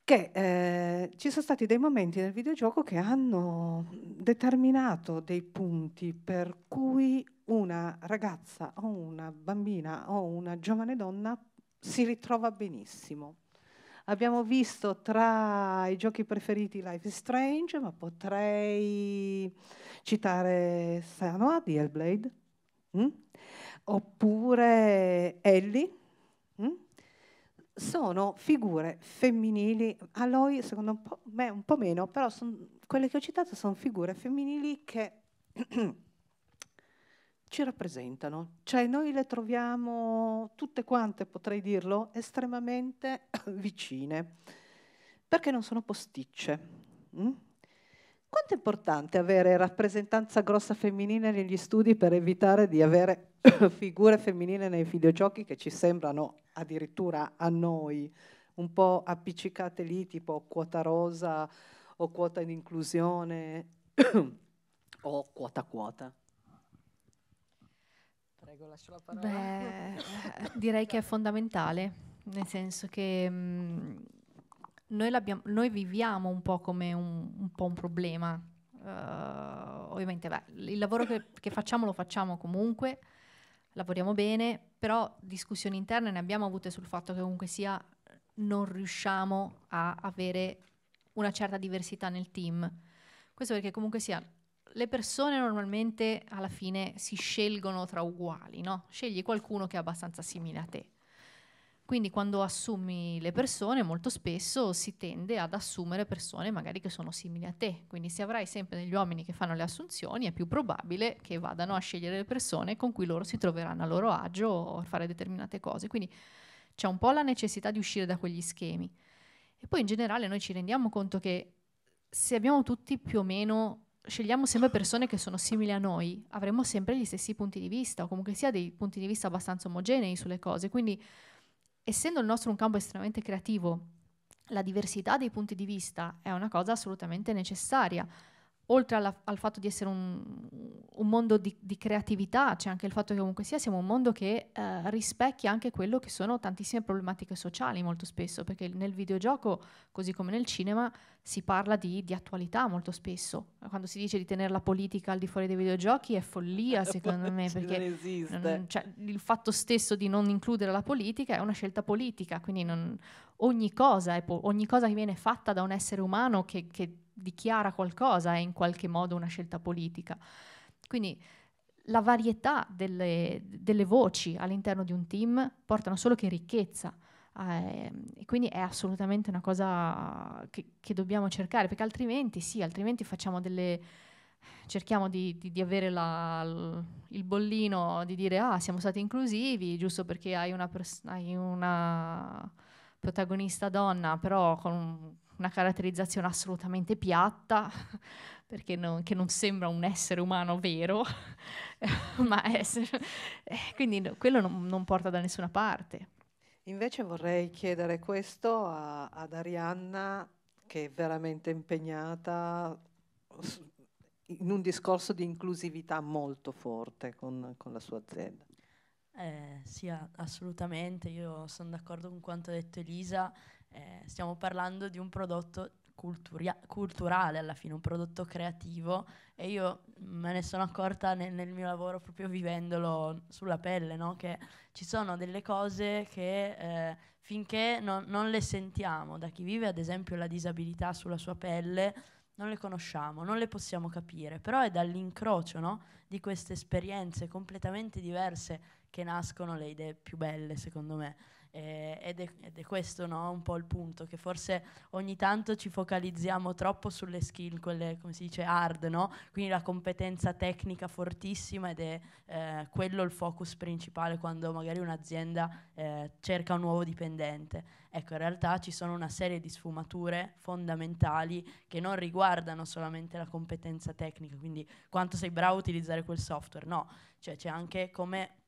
che eh, ci sono stati dei momenti nel videogioco che hanno determinato dei punti per cui una ragazza o una bambina o una giovane donna si ritrova benissimo. Abbiamo visto tra i giochi preferiti Life is Strange, ma potrei citare Sanoa di Hellblade, mm? oppure Ellie. Mm? Sono figure femminili, Aloy secondo me un po' meno, però son, quelle che ho citato sono figure femminili che *clears throat* ci rappresentano. Cioè noi le troviamo tutte quante, potrei dirlo, estremamente *coughs* vicine, perché non sono posticce. Mm? Quanto è importante avere rappresentanza grossa femminile negli studi per evitare di avere *coughs* figure femminili nei videogiochi che ci sembrano addirittura a noi un po' appiccicate lì, tipo quota rosa o quota in inclusione *coughs* o quota quota? prego, lascio la parola. Beh, eh, direi che è fondamentale, nel senso che mh, mm, noi, noi, viviamo un po' come un, un, po un problema. Uh, ovviamente, beh, il lavoro che, che facciamo lo facciamo comunque, lavoriamo bene, però discussioni interne ne abbiamo avute sul fatto che comunque sia non riusciamo a avere una certa diversità nel team. Questo perché comunque sia le persone normalmente alla fine si scelgono tra uguali, no? Scegli qualcuno che è abbastanza simile a te. Quindi quando assumi le persone, molto spesso si tende ad assumere persone magari che sono simili a te. Quindi se avrai sempre degli uomini che fanno le assunzioni, è più probabile che vadano a scegliere le persone con cui loro si troveranno a loro agio o a fare determinate cose. Quindi c'è un po' la necessità di uscire da quegli schemi. E poi in generale noi ci rendiamo conto che se abbiamo tutti più o meno scegliamo sempre persone che sono simili a noi, avremo sempre gli stessi punti di vista, o comunque sia dei punti di vista abbastanza omogenei sulle cose. Quindi, essendo il nostro un campo estremamente creativo, la diversità dei punti di vista è una cosa assolutamente necessaria oltre alla, al fatto di essere un, un mondo di, di, creatività, c'è anche il fatto che comunque sia siamo un mondo che eh, rispecchia anche quello che sono tantissime problematiche sociali molto spesso, perché nel videogioco, così come nel cinema, si parla di, di attualità molto spesso. Quando si dice di tenere la politica al di fuori dei videogiochi è follia, *laughs* secondo me, perché non, cioè, il fatto stesso di non includere la politica è una scelta politica, quindi non, ogni, cosa po- ogni cosa che viene fatta da un essere umano che, che dichiara qualcosa, è in qualche modo una scelta politica. Quindi la varietà delle, delle voci all'interno di un team portano solo che ricchezza. Ehm, e quindi è assolutamente una cosa che, che, dobbiamo cercare, perché altrimenti sì, altrimenti facciamo delle. Cerchiamo di, di, di avere la, l, il bollino di dire ah, siamo stati inclusivi, giusto perché hai una, pers- hai una protagonista donna, però con una caratterizzazione assolutamente piatta, *laughs* perché non, non sembra un essere umano vero, *laughs* ma è, eh, quindi quello non, non, porta da nessuna parte. Invece vorrei chiedere questo a, ad Arianna, che è veramente impegnata in un discorso di inclusività molto forte con, con la sua azienda. Eh, sì, assolutamente, io sono d'accordo con quanto ha detto Elisa eh, stiamo parlando di un prodotto culturia- culturale alla fine, un prodotto creativo e io me ne sono accorta nel, nel mio lavoro proprio vivendolo sulla pelle, no? che ci sono delle cose che eh, finché no, non le sentiamo da chi vive ad esempio la disabilità sulla sua pelle, non le conosciamo, non le possiamo capire, però è dall'incrocio no? di queste esperienze completamente diverse che nascono le idee più belle secondo me eh, ed, è, ed, è, questo no, un po' il punto, che forse ogni tanto ci focalizziamo troppo sulle skill, quelle come si dice hard, no? quindi la competenza tecnica fortissima ed è eh, quello il focus principale quando magari un'azienda eh, cerca un nuovo dipendente. Ecco, in realtà ci sono una serie di sfumature fondamentali che non riguardano solamente la competenza tecnica, quindi quanto sei bravo a utilizzare quel software, no, cioè c'è anche come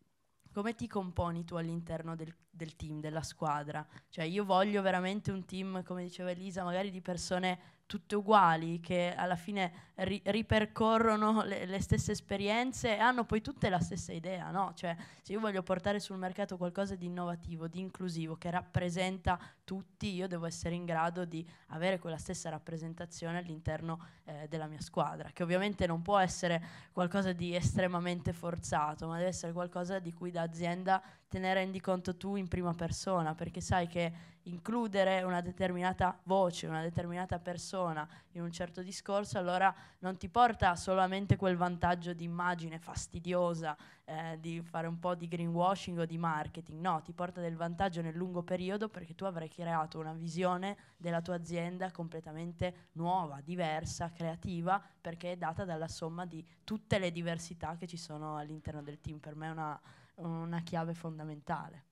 come ti componi tu all'interno del, del team, della squadra? Cioè io voglio veramente un team, come diceva Elisa, magari di persone tutte uguali, che alla fine ri- ripercorrono le-, le, stesse esperienze e hanno poi tutte la stessa idea, no? Cioè, se io voglio portare sul mercato qualcosa di innovativo, di inclusivo, che rappresenta tutti, io devo essere in grado di avere quella stessa rappresentazione all'interno eh, della mia squadra, che ovviamente non può essere qualcosa di estremamente forzato, ma deve essere qualcosa di cui da azienda te ne rendi conto tu in prima persona, perché sai che includere una determinata voce, una determinata persona in un certo discorso, allora non ti porta solamente quel vantaggio di immagine fastidiosa, eh, di fare un po' di greenwashing o di marketing, no, ti porta del vantaggio nel lungo periodo perché tu avrai creato una visione della tua azienda completamente nuova, diversa, creativa, perché è data dalla somma di tutte le diversità che ci sono all'interno del team. Per me è una una chiave fondamentale.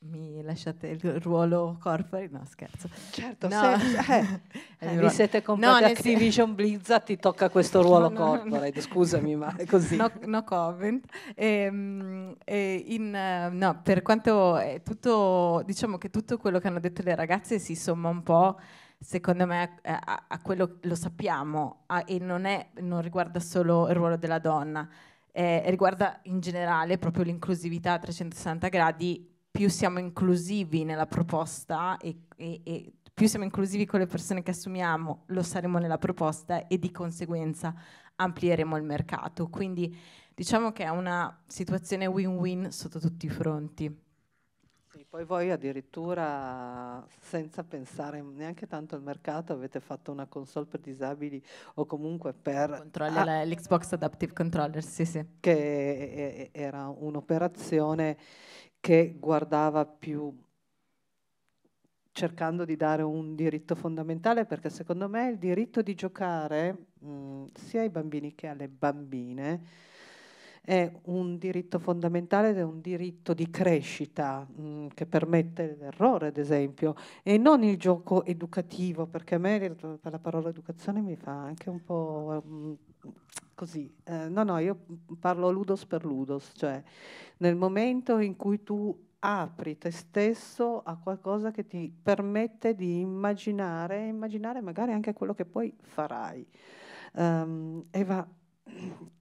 Mi lasciate il ruolo corporate? No, scherzo. Certo, no. Se, *laughs* eh, eh, vi siete comprati no, Activision Blizzard, ti tocca questo *laughs* ruolo no, corporeo, no, scusami, ma è così. No, no comment. E, ehm, e in, eh, no, per quanto è eh, tutto, diciamo che tutto quello che hanno detto le ragazze si somma un po' secondo me eh, a, a quello lo sappiamo a, e non, è, non riguarda solo il ruolo della donna, eh, riguarda in generale proprio l'inclusività a 360 gradi, più siamo inclusivi nella proposta e, e, e più siamo inclusivi con le persone che assumiamo, lo saremo nella proposta e di conseguenza amplieremo il mercato. Quindi diciamo che è una situazione win-win sotto tutti i fronti poi voi addirittura senza pensare neanche tanto al mercato avete fatto una console per disabili o comunque per... ah, l'Xbox Adaptive Controller, sì sì. Che era un'operazione che guardava più cercando di dare un diritto fondamentale perché secondo me il diritto di giocare mh, sia ai bambini che alle bambine è un diritto fondamentale ed è un diritto di crescita mh, mm, che permette l'errore, ad esempio, e non il gioco educativo, perché a me la parola educazione mi fa anche un po' mh, mm, così. Eh, no, no, io parlo ludos per ludos, cioè nel momento in cui tu apri te stesso a qualcosa che ti permette di immaginare, immaginare magari anche quello che poi farai. Um, e va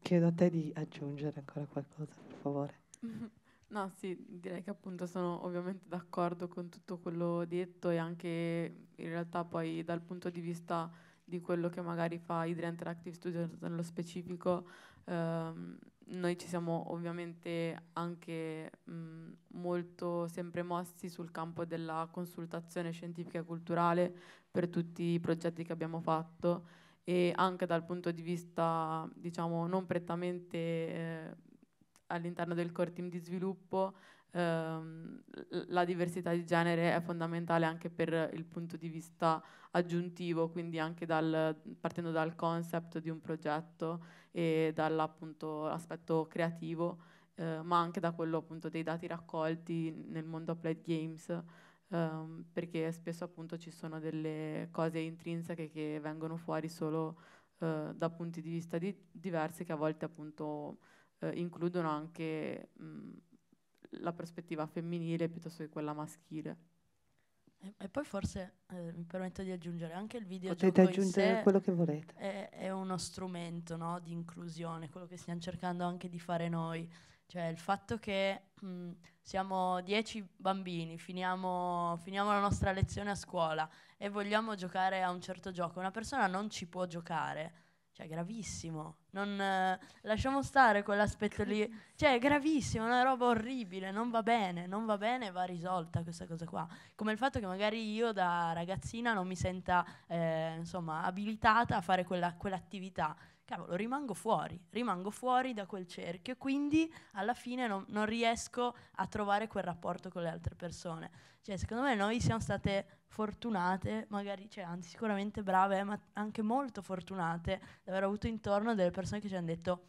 Chiedo a te di aggiungere ancora qualcosa, per favore. *laughs* No, sì, direi che appunto sono ovviamente d'accordo con tutto quello detto e anche in realtà poi dal punto di vista di quello che magari fa Idria Interactive Studio nello specifico, ehm, noi ci siamo ovviamente anche mh, molto sempre mossi sul campo della consultazione scientifica e culturale per tutti i progetti che abbiamo fatto e anche dal punto di vista diciamo non prettamente eh, all'interno del core team di sviluppo ehm, la diversità di genere è fondamentale anche per il punto di vista aggiuntivo quindi anche dal, partendo dal concept di un progetto e dall'aspetto creativo eh, ma anche da quello appunto dei dati raccolti nel mondo applied games um, perché spesso appunto ci sono delle cose intrinseche che vengono fuori solo uh, da punti di vista di diversi che a volte appunto uh, includono anche mh, mm, la prospettiva femminile piuttosto che quella maschile. E, e poi forse eh, mi permetto di aggiungere anche il video. Potete aggiungere quello che volete. È, è uno strumento no, di inclusione, quello che stiamo cercando anche di fare noi. Cioè il fatto che Mm, siamo dieci bambini, finiamo, finiamo la nostra lezione a scuola e vogliamo giocare a un certo gioco, una persona non ci può giocare cioè gravissimo, non, eh, lasciamo stare quell'aspetto lì, cioè è gravissimo, è una roba orribile, non va bene, non va bene, va risolta questa cosa qua, come il fatto che magari io da ragazzina non mi senta eh, insomma abilitata a fare quella, quell'attività, cavolo, rimango fuori, rimango fuori da quel cerchio, quindi alla fine non, non, riesco a trovare quel rapporto con le altre persone. Cioè, secondo me noi siamo state fortunate, magari, cioè, anzi sicuramente brave, ma anche molto fortunate di aver avuto intorno delle persone che ci hanno detto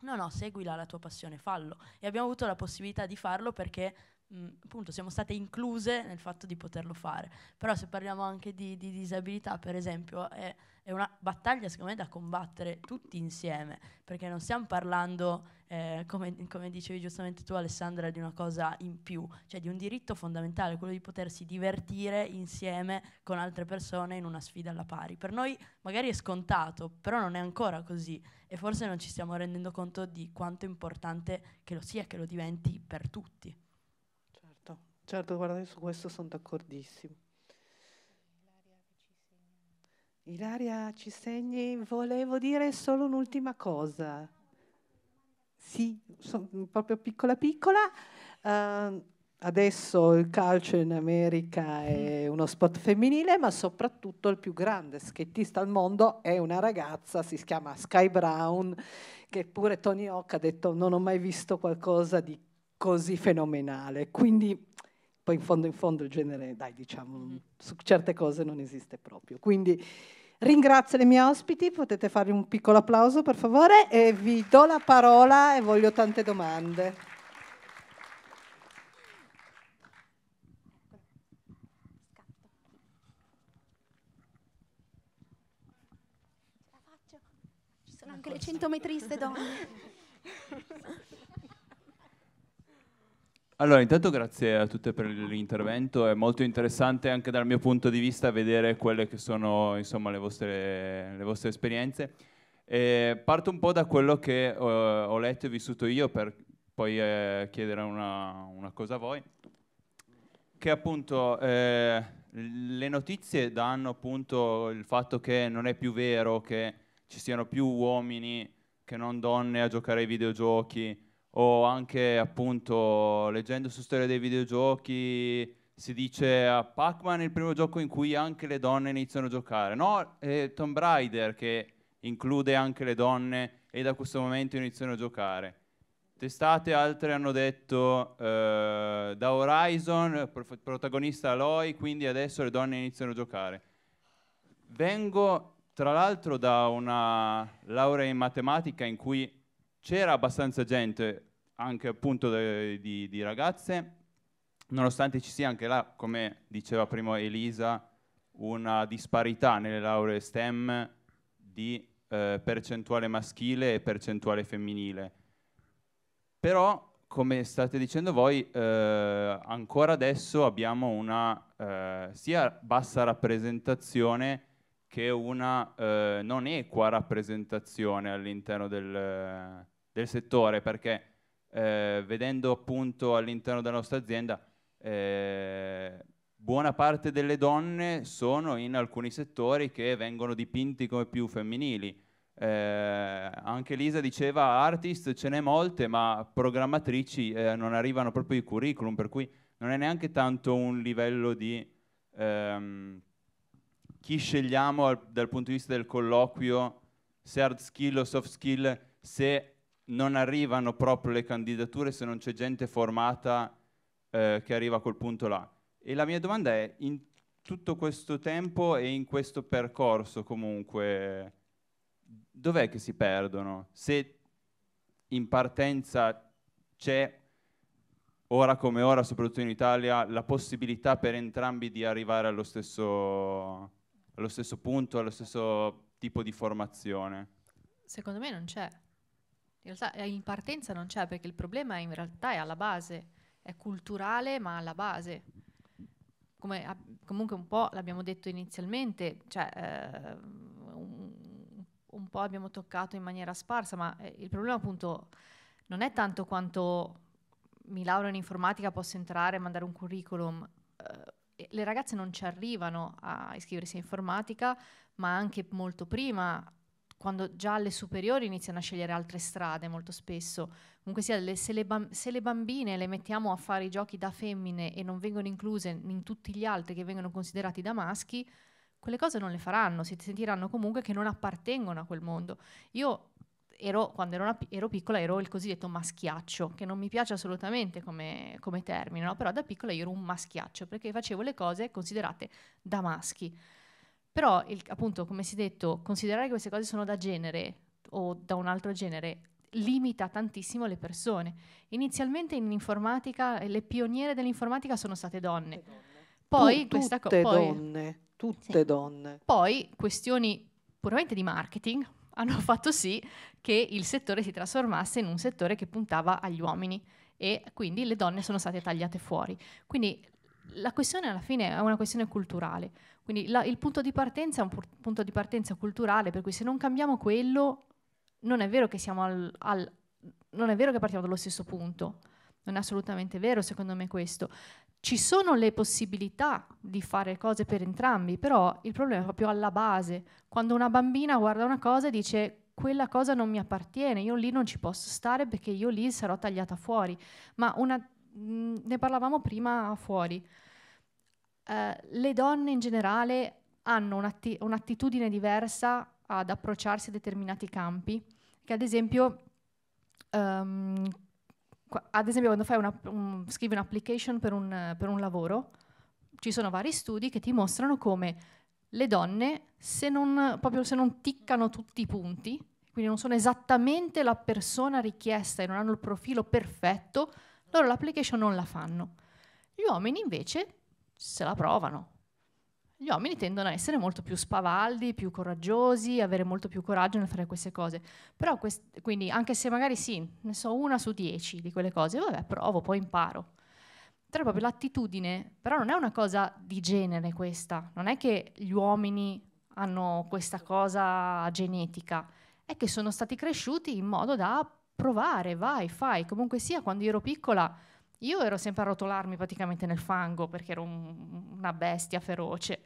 no, no, seguila la tua passione, fallo. E abbiamo avuto la possibilità di farlo perché mh, mm, appunto siamo state incluse nel fatto di poterlo fare. Però se parliamo anche di, di disabilità, per esempio, è, è, una battaglia secondo me da combattere tutti insieme, perché non stiamo parlando, eh, come, come, dicevi giustamente tu Alessandra, di una cosa in più, cioè di un diritto fondamentale, quello di potersi divertire insieme con altre persone in una sfida alla pari. Per noi magari è scontato, però non è ancora così e forse non ci stiamo rendendo conto di quanto è importante che lo sia, che lo diventi per tutti. Certo, guarda, io su questo sono d'accordissimo. Ilaria ci segni, volevo dire solo un'ultima cosa. Sì, proprio piccola piccola. Uh, adesso il calcio in America è uno sport femminile, ma soprattutto il più grande schettista al mondo è una ragazza, si chiama Sky Brown, che pure Tony Hawk ha detto non ho mai visto qualcosa di così fenomenale. Quindi poi in fondo in fondo il genere, dai, diciamo, mm-hmm. su certe cose non esiste proprio. Quindi ringrazio le mie ospiti, potete farvi un piccolo applauso per favore e vi do la parola e voglio tante domande. anche le centometriste donne. *laughs* Allora, intanto grazie a tutte per l'intervento, è molto interessante anche dal mio punto di vista vedere quelle che sono insomma, le, vostre, le vostre esperienze. E parto un po' da quello che uh, ho letto e vissuto io per poi eh, chiedere una, una, cosa a voi, che appunto eh, le notizie danno appunto il fatto che non è più vero che ci siano più uomini che non donne a giocare ai videogiochi, o anche appunto leggendo su storia dei videogiochi si dice a Pac-Man il primo gioco in cui anche le donne iniziano a giocare, no? È Tomb Raider che include anche le donne e da questo momento iniziano a giocare. Testate altre hanno detto eh, da Horizon, prof- protagonista Aloy, quindi adesso le donne iniziano a giocare. Vengo tra l'altro da una laurea in matematica in cui c'era abbastanza gente, anche appunto de, di, di, ragazze, nonostante ci sia anche là, come diceva prima Elisa, una disparità nelle lauree STEM di eh, percentuale maschile e percentuale femminile. Però, come state dicendo voi, eh, ancora adesso abbiamo una eh, sia bassa rappresentazione che una eh, non equa rappresentazione all'interno del del settore perché eh, vedendo appunto all'interno della nostra azienda eh, buona parte delle donne sono in alcuni settori che vengono dipinti come più femminili. Eh, anche Lisa diceva artist ce n'è molte ma programmatrici eh, non arrivano proprio i curriculum per cui non è neanche tanto un livello di ehm, chi scegliamo al, dal punto di vista del colloquio, se hard skill o soft skill, se non arrivano proprio le candidature se non c'è gente formata eh, che arriva a quel punto là. E la mia domanda è, in tutto questo tempo e in questo percorso comunque, dov'è che si perdono? Se in partenza c'è, ora come ora, soprattutto in Italia, la possibilità per entrambi di arrivare allo stesso, allo stesso punto, allo stesso tipo di formazione? Secondo me non c'è. In realtà eh, in partenza non c'è perché il problema in realtà è alla base, è culturale ma alla base. Come, a, comunque un po' l'abbiamo detto inizialmente, cioè, eh, un, un, po' abbiamo toccato in maniera sparsa, ma eh, il problema appunto non è tanto quanto mi laureo in informatica, posso entrare e mandare un curriculum. Eh, le ragazze non ci arrivano a iscriversi a informatica, ma anche molto prima quando già alle superiori iniziano a scegliere altre strade molto spesso. Comunque sia, le, se, le se, le bambine le mettiamo a fare i giochi da femmine e non vengono incluse in tutti gli altri che vengono considerati da maschi, quelle cose non le faranno, si sentiranno comunque che non appartengono a quel mondo. Io ero, quando ero, ero piccola ero il cosiddetto maschiaccio, che non mi piace assolutamente come, come termine, no? però da piccola io ero un maschiaccio perché facevo le cose considerate da maschi. Però, il, appunto, come si è detto, considerare che queste cose sono da genere o da un altro genere limita tantissimo le persone. Inizialmente in informatica le pioniere dell'informatica sono state donne. donne. Poi tu, questa cosa. donne, tutte sì. donne. Poi questioni puramente di marketing *laughs* hanno fatto sì che il settore si trasformasse in un settore che puntava agli uomini e quindi le donne sono state tagliate fuori. Quindi la questione alla fine è una questione culturale, quindi la, il punto di partenza è un pu- punto di partenza culturale, per cui se non cambiamo quello, non è vero che, al, al, non è vero che partiamo dallo stesso punto, non è assolutamente vero secondo me questo. Ci sono le possibilità di fare cose per entrambi, però il problema è proprio alla base. Quando una bambina guarda una cosa e dice quella cosa non mi appartiene, io lì non ci posso stare perché io lì sarò tagliata fuori. Ma una Mm, ne parlavamo prima fuori. Uh, le donne in generale hanno un'atti- un'attitudine diversa ad approcciarsi a determinati campi, che ad esempio, um, ehm, qu- ad esempio quando fai una, un, scrivi un'application per un, per un lavoro, ci sono vari studi che ti mostrano come le donne, se non, proprio se non ticcano tutti i punti, quindi non sono esattamente la persona richiesta e non hanno il profilo perfetto, loro l'application non la fanno. Gli uomini invece se la provano. Gli uomini tendono a essere molto più spavaldi, più coraggiosi, avere molto più coraggio nel fare queste cose. Però quest- quindi anche se magari sì, ne so una su dieci di quelle cose, vabbè, provo, poi imparo. Però è proprio l'attitudine, però non è una cosa di genere questa, non è che gli uomini hanno questa cosa genetica, è che sono stati cresciuti in modo da provare, vai, fai. Comunque sia, quando ero piccola io ero sempre a rotolarmi praticamente nel fango perché ero un, una bestia feroce.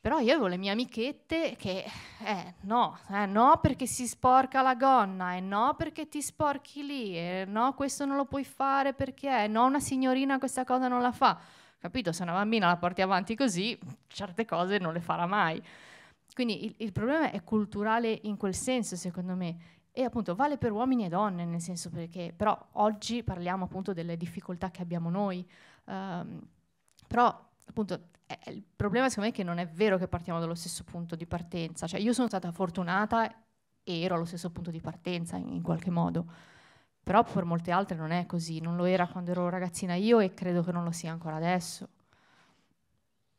Però io avevo le mie amichette che, eh no, eh no perché si sporca la gonna, eh no perché ti sporchi lì, eh no questo non lo puoi fare perché, eh no una signorina questa cosa non la fa. Capito? Se una bambina la porti avanti così, certe cose non le farà mai. Quindi il, il problema è culturale in quel senso, secondo me e appunto vale per uomini e donne, nel senso perché, però oggi parliamo appunto delle difficoltà che abbiamo noi, um, però appunto eh, il problema secondo me è che non è vero che partiamo dallo stesso punto di partenza, cioè io sono stata fortunata e ero allo stesso punto di partenza in, in qualche modo, però per molte altre non è così, non lo era quando ero ragazzina io e credo che non lo sia ancora adesso.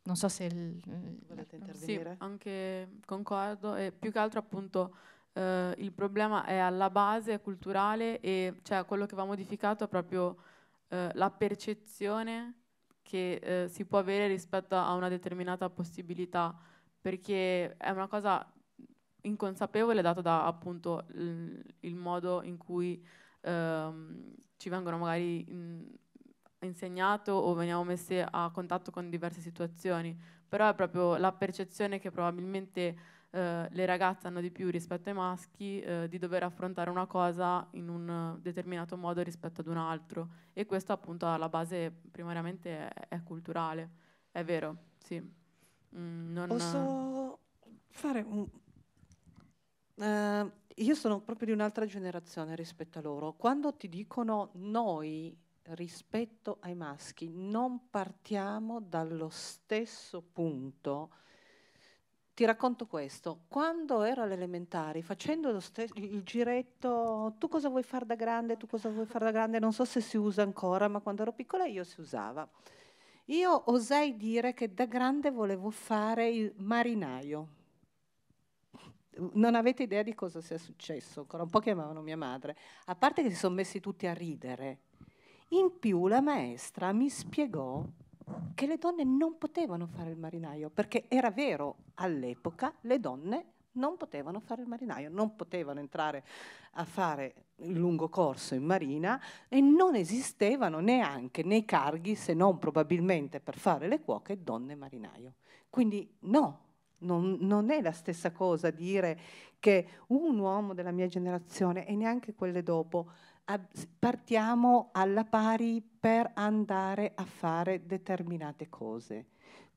Non so se... Il, Volete eh, intervenire? Sì, anche concordo e più che altro appunto eh, il problema è alla base, è culturale e cioè, quello che va modificato è proprio eh, la percezione che eh, si può avere rispetto a una determinata possibilità, perché è una cosa inconsapevole data da appunto il, il modo in cui ehm, ci vengono magari mh, mm, insegnato o veniamo messi a contatto con diverse situazioni, però è proprio la percezione che probabilmente eh, le ragazze hanno di più rispetto ai maschi eh, di dover affrontare una cosa in un eh, determinato modo rispetto ad un altro e questo appunto alla base primariamente è, è culturale, è vero, sì. Mm, Posso fare un... Uh, io sono proprio di un'altra generazione rispetto a loro. Quando ti dicono noi rispetto ai maschi non partiamo dallo stesso punto, ti racconto questo, quando ero alle elementari, facendo il giretto, tu cosa vuoi fare da grande, tu cosa vuoi fare da grande, non so se si usa ancora, ma quando ero piccola io si usava. Io osai dire che da grande volevo fare il marinaio. Non avete idea di cosa sia successo, ancora un po' chiamavano mia madre, a parte che si sono messi tutti a ridere. In più la maestra mi spiegò che le donne non potevano fare il marinaio, perché era vero, all'epoca le donne non potevano fare il marinaio, non potevano entrare a fare il lungo corso in marina e non esistevano neanche nei carghi, se non probabilmente per fare le cuoche, donne marinaio. Quindi no, non, non, è la stessa cosa dire che un uomo della mia generazione e neanche quelle dopo partiamo alla pari per andare a fare determinate cose.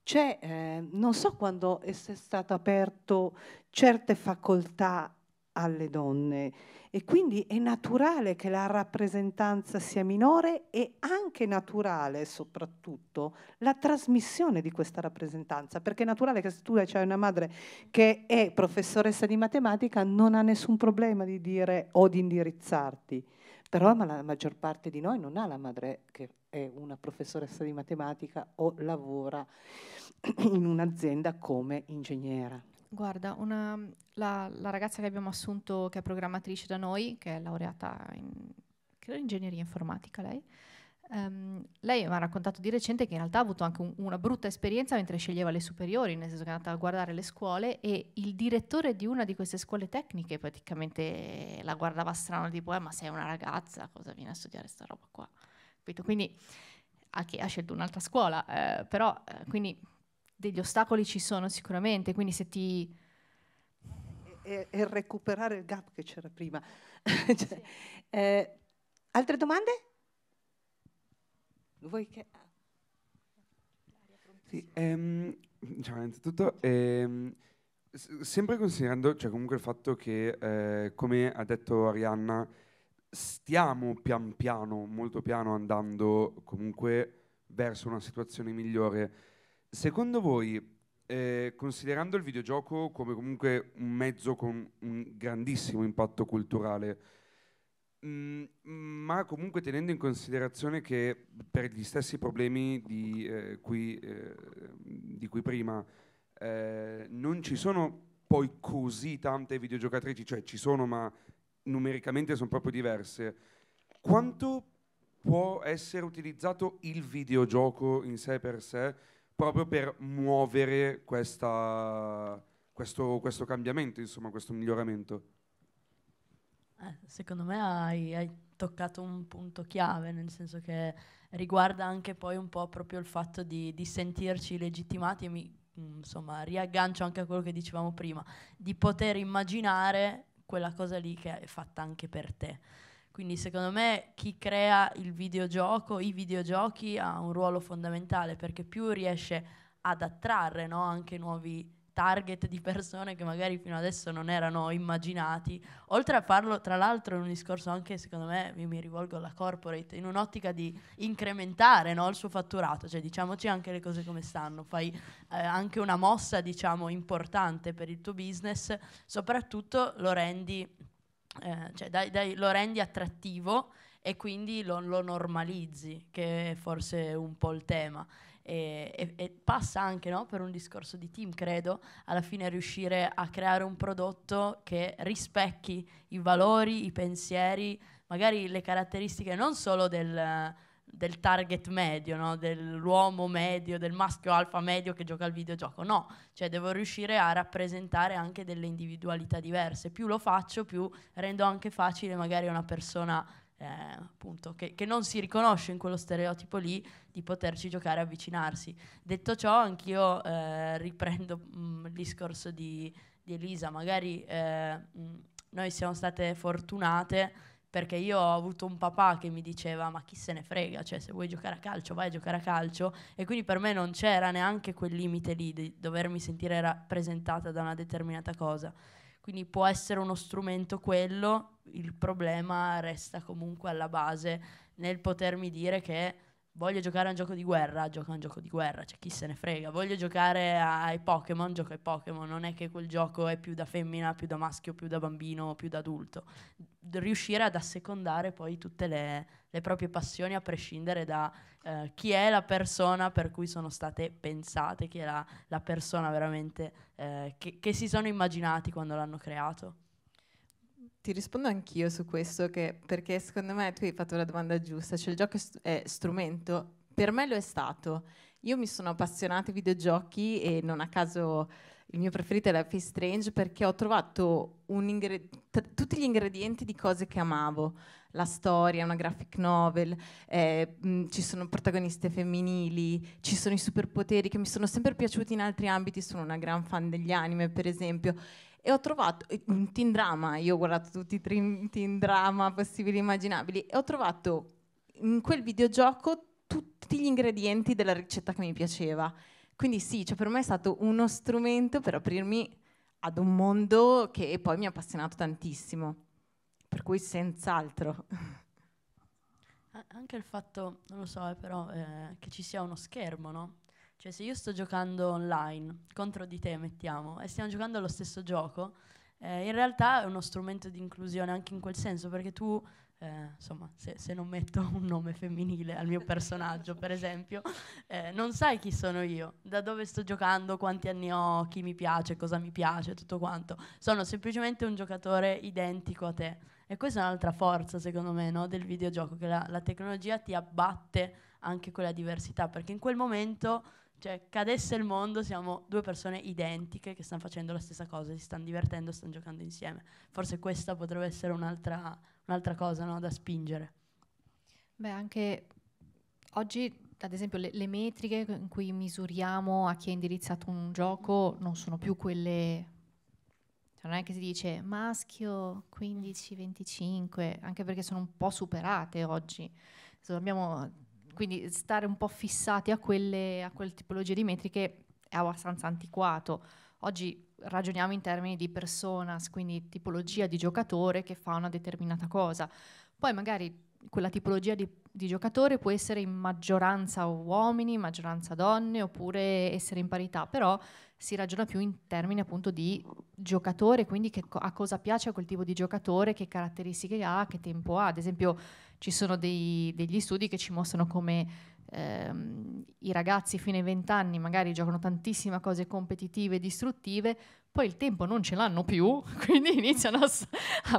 C'è, eh, non so quando è stato aperto certe facoltà alle donne e quindi è naturale che la rappresentanza sia minore e anche naturale soprattutto la trasmissione di questa rappresentanza, perché è naturale che se tu hai una madre che è professoressa di matematica non ha nessun problema di dire o di indirizzarti però la maggior parte di noi non ha la madre che è una professoressa di matematica o lavora *clears throat* in un'azienda come ingegnera. Guarda, una, la, la, ragazza che abbiamo assunto, che è programmatrice da noi, che è laureata in credo, ingegneria informatica, lei, Um, lei mi ha raccontato di recente che in realtà ha avuto anche un, una brutta esperienza mentre sceglieva le superiori, nel senso che è andata a guardare le scuole e il direttore di una di queste scuole tecniche praticamente la guardava strano, tipo, eh, ma sei una ragazza, cosa viene a studiare questa roba qua? Capito? Quindi anche, ha scelto un'altra scuola, eh, però eh, quindi degli ostacoli ci sono sicuramente, quindi se ti... E, e recuperare il gap che c'era prima. *laughs* cioè, sì. eh, altre domande? Vuoi che... Sì, ehm, cioè, innanzitutto, ehm, sempre considerando, cioè comunque il fatto che, eh, come ha detto Arianna, stiamo pian piano, molto piano andando comunque verso una situazione migliore. Secondo voi, eh, considerando il videogioco come comunque un mezzo con un grandissimo impatto culturale, Mm, ma comunque tenendo in considerazione che per gli stessi problemi di, eh, cui, eh, di cui, prima eh, non ci sono poi così tante videogiocatrici, cioè ci sono ma numericamente sono proprio diverse, quanto può essere utilizzato il videogioco in sé per sé proprio per muovere questa, questo, questo cambiamento, insomma questo miglioramento? Eh, secondo me hai, hai, toccato un punto chiave, nel senso che riguarda anche poi un po' proprio il fatto di, di sentirci legittimati e mi mm, insomma riaggancio anche a quello che dicevamo prima, di poter immaginare quella cosa lì che è fatta anche per te. Quindi secondo me chi crea il videogioco, i videogiochi ha un ruolo fondamentale perché più riesce ad attrarre no, anche nuovi target di persone che magari fino adesso non erano immaginati. Oltre a farlo, tra l'altro, in un discorso anche, secondo me, io mi rivolgo alla corporate, in un'ottica di incrementare no, il suo fatturato, cioè diciamoci anche le cose come stanno, fai eh, anche una mossa, diciamo, importante per il tuo business, soprattutto lo rendi, eh, cioè, dai, dai, lo rendi attrattivo e quindi lo, lo normalizzi, che è forse un po' il tema e, e, e passa anche no, per un discorso di team, credo, alla fine riuscire a creare un prodotto che rispecchi i valori, i pensieri, magari le caratteristiche non solo del del target medio, no? dell'uomo medio, del maschio alfa medio che gioca al videogioco. No, cioè devo riuscire a rappresentare anche delle individualità diverse. Più lo faccio, più rendo anche facile magari a una persona eh, appunto, che, che, non si riconosce in quello stereotipo lì di poterci giocare e avvicinarsi. Detto ciò, anch'io eh, riprendo mh, mm, il discorso di, di Elisa, magari eh, mh, mm, noi siamo state fortunate perché io ho avuto un papà che mi diceva ma chi se ne frega, cioè se vuoi giocare a calcio vai a giocare a calcio e quindi per me non c'era neanche quel limite lì di dovermi sentire rappresentata da una determinata cosa. Quindi può essere uno strumento quello, il problema resta comunque alla base nel potermi dire che Voglio giocare a un gioco di guerra, gioco a un gioco di guerra, cioè chi se ne frega. Voglio giocare ai Pokémon, gioco ai Pokémon. Non è che quel gioco è più da femmina, più da maschio, più da bambino, più da adulto. riuscire ad assecondare poi tutte le, le proprie passioni a prescindere da eh, chi è la persona per cui sono state pensate, chi è la, la persona veramente eh, che, che si sono immaginati quando l'hanno creato ti rispondo anch'io su questo, che, perché secondo me tu hai fatto la domanda giusta, cioè il gioco è strumento, per me lo è stato. Io mi sono appassionata ai videogiochi e non a caso il mio preferito è Life is Strange perché ho trovato t- tutti gli ingredienti di cose che amavo. La storia, una graphic novel, eh, mh, ci sono protagoniste femminili, ci sono i superpoteri che mi sono sempre piaciuti in altri ambiti, sono una gran fan degli anime per esempio e ho trovato eh, un teen drama, io ho guardato tutti i teen drama possibili e immaginabili e ho trovato in quel videogioco tutti gli ingredienti della ricetta che mi piaceva. Quindi sì, cioè per me è stato uno strumento per aprirmi ad un mondo che poi mi ha appassionato tantissimo, per cui senz'altro. Anche il fatto, non lo so, eh, però eh, che ci sia uno schermo, no? Cioè se io sto giocando online contro di te, mettiamo, e stiamo giocando allo stesso gioco, eh, in realtà è uno strumento di inclusione anche in quel senso, perché tu, eh, insomma, se, se, non metto un nome femminile al mio personaggio, per esempio, eh, non sai chi sono io, da dove sto giocando, quanti anni ho, chi mi piace, cosa mi piace, tutto quanto. Sono semplicemente un giocatore identico a te. E questa è un'altra forza, secondo me, no, del videogioco, che la, la tecnologia ti abbatte anche quella diversità, perché in quel momento cioè, cadesse il mondo, siamo due persone identiche che stanno facendo la stessa cosa, si stanno divertendo, stanno giocando insieme. Forse questa potrebbe essere un'altra, un'altra cosa no, da spingere. Beh, anche oggi ad esempio le, le, metriche in cui misuriamo a chi è indirizzato un gioco non sono più quelle cioè, non è che si dice maschio 15-25 anche perché sono un po' superate oggi abbiamo quindi stare un po' fissati a quelle, a quelle tipologie di metriche è abbastanza antiquato. Oggi ragioniamo in termini di personas, quindi tipologia di giocatore che fa una determinata cosa. Poi magari quella tipologia di, di, giocatore può essere in maggioranza uomini, maggioranza donne, oppure essere in parità, però si ragiona più in termini appunto di giocatore, quindi che, a cosa piace a quel tipo di giocatore, che caratteristiche ha, che tempo ha. Ad esempio ci sono dei, degli studi che ci mostrano come ehm, i ragazzi fino ai 20 anni magari giocano tantissime cose competitive e distruttive, poi il tempo non ce l'hanno più, *laughs* quindi iniziano a,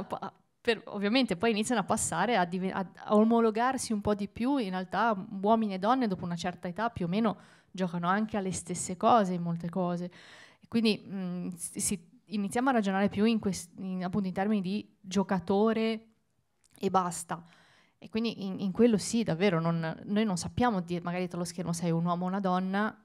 a per, ovviamente poi iniziano a passare a, diven- a, omologarsi un po' di più, in realtà uomini e donne dopo una certa età più o meno giocano anche alle stesse cose in molte cose. quindi mh, mhmm, si, iniziamo a ragionare più in, quest- in, appunto in termini di giocatore e basta. E quindi in, in quello sì, davvero, non, noi non sappiamo, dire, magari tra lo schermo sei un uomo o una donna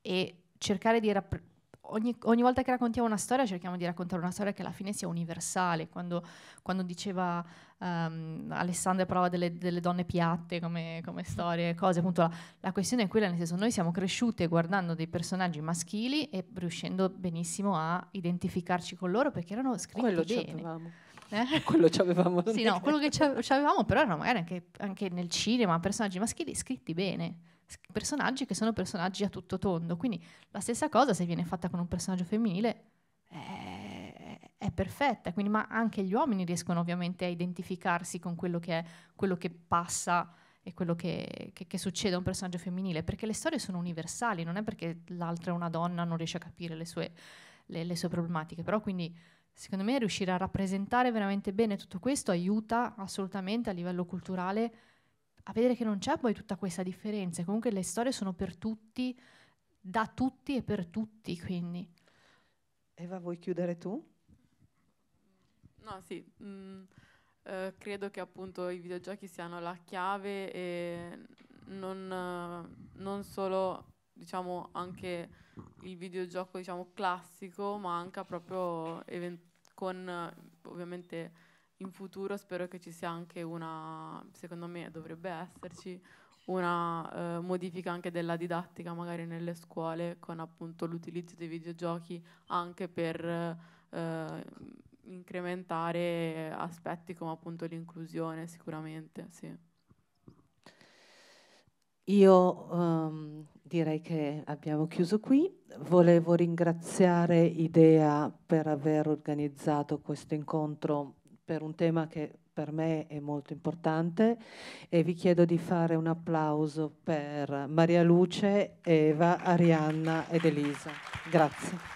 e cercare di rappresentare Ogni, ogni, volta che raccontiamo una storia cerchiamo di raccontare una storia che alla fine sia universale. Quando, quando diceva um, ehm, Alessandra parlava delle, delle, donne piatte come, come storie, cose, appunto la, la, questione è quella, nel senso noi siamo cresciute guardando dei personaggi maschili e riuscendo benissimo a identificarci con loro perché erano scritti Quello bene. Eh? *laughs* Quello ci avevamo. sì, no, *laughs* quello che ci avevamo, però era magari anche, anche nel cinema personaggi maschili scritti bene personaggi che sono personaggi a tutto tondo. Quindi la stessa cosa se viene fatta con un personaggio femminile è, eh, è perfetta. Quindi, ma anche gli uomini riescono ovviamente a identificarsi con quello che, è, quello che passa e quello che, che, che, succede a un personaggio femminile, perché le storie sono universali, non è perché l'altra è una donna, non riesce a capire le sue, le, le sue problematiche. Però quindi Secondo me riuscire a rappresentare veramente bene tutto questo aiuta assolutamente a livello culturale a vedere che non c'è poi tutta questa differenza. Comunque le storie sono per tutti, da tutti e per tutti, quindi. Eva, vuoi chiudere tu? No, sì. Mm, eh, credo che appunto i videogiochi siano la chiave e non, eh, non solo diciamo anche il videogioco diciamo classico ma anche proprio con ovviamente in futuro spero che ci sia anche una secondo me dovrebbe esserci una eh, modifica anche della didattica magari nelle scuole con appunto l'utilizzo dei videogiochi anche per eh, incrementare aspetti come appunto l'inclusione sicuramente sì. Io um, direi che abbiamo chiuso qui. Volevo ringraziare Idea per aver organizzato questo incontro per un tema che per me è molto importante e vi chiedo di fare un applauso per Maria Luce, Eva, Arianna ed Elisa. Grazie.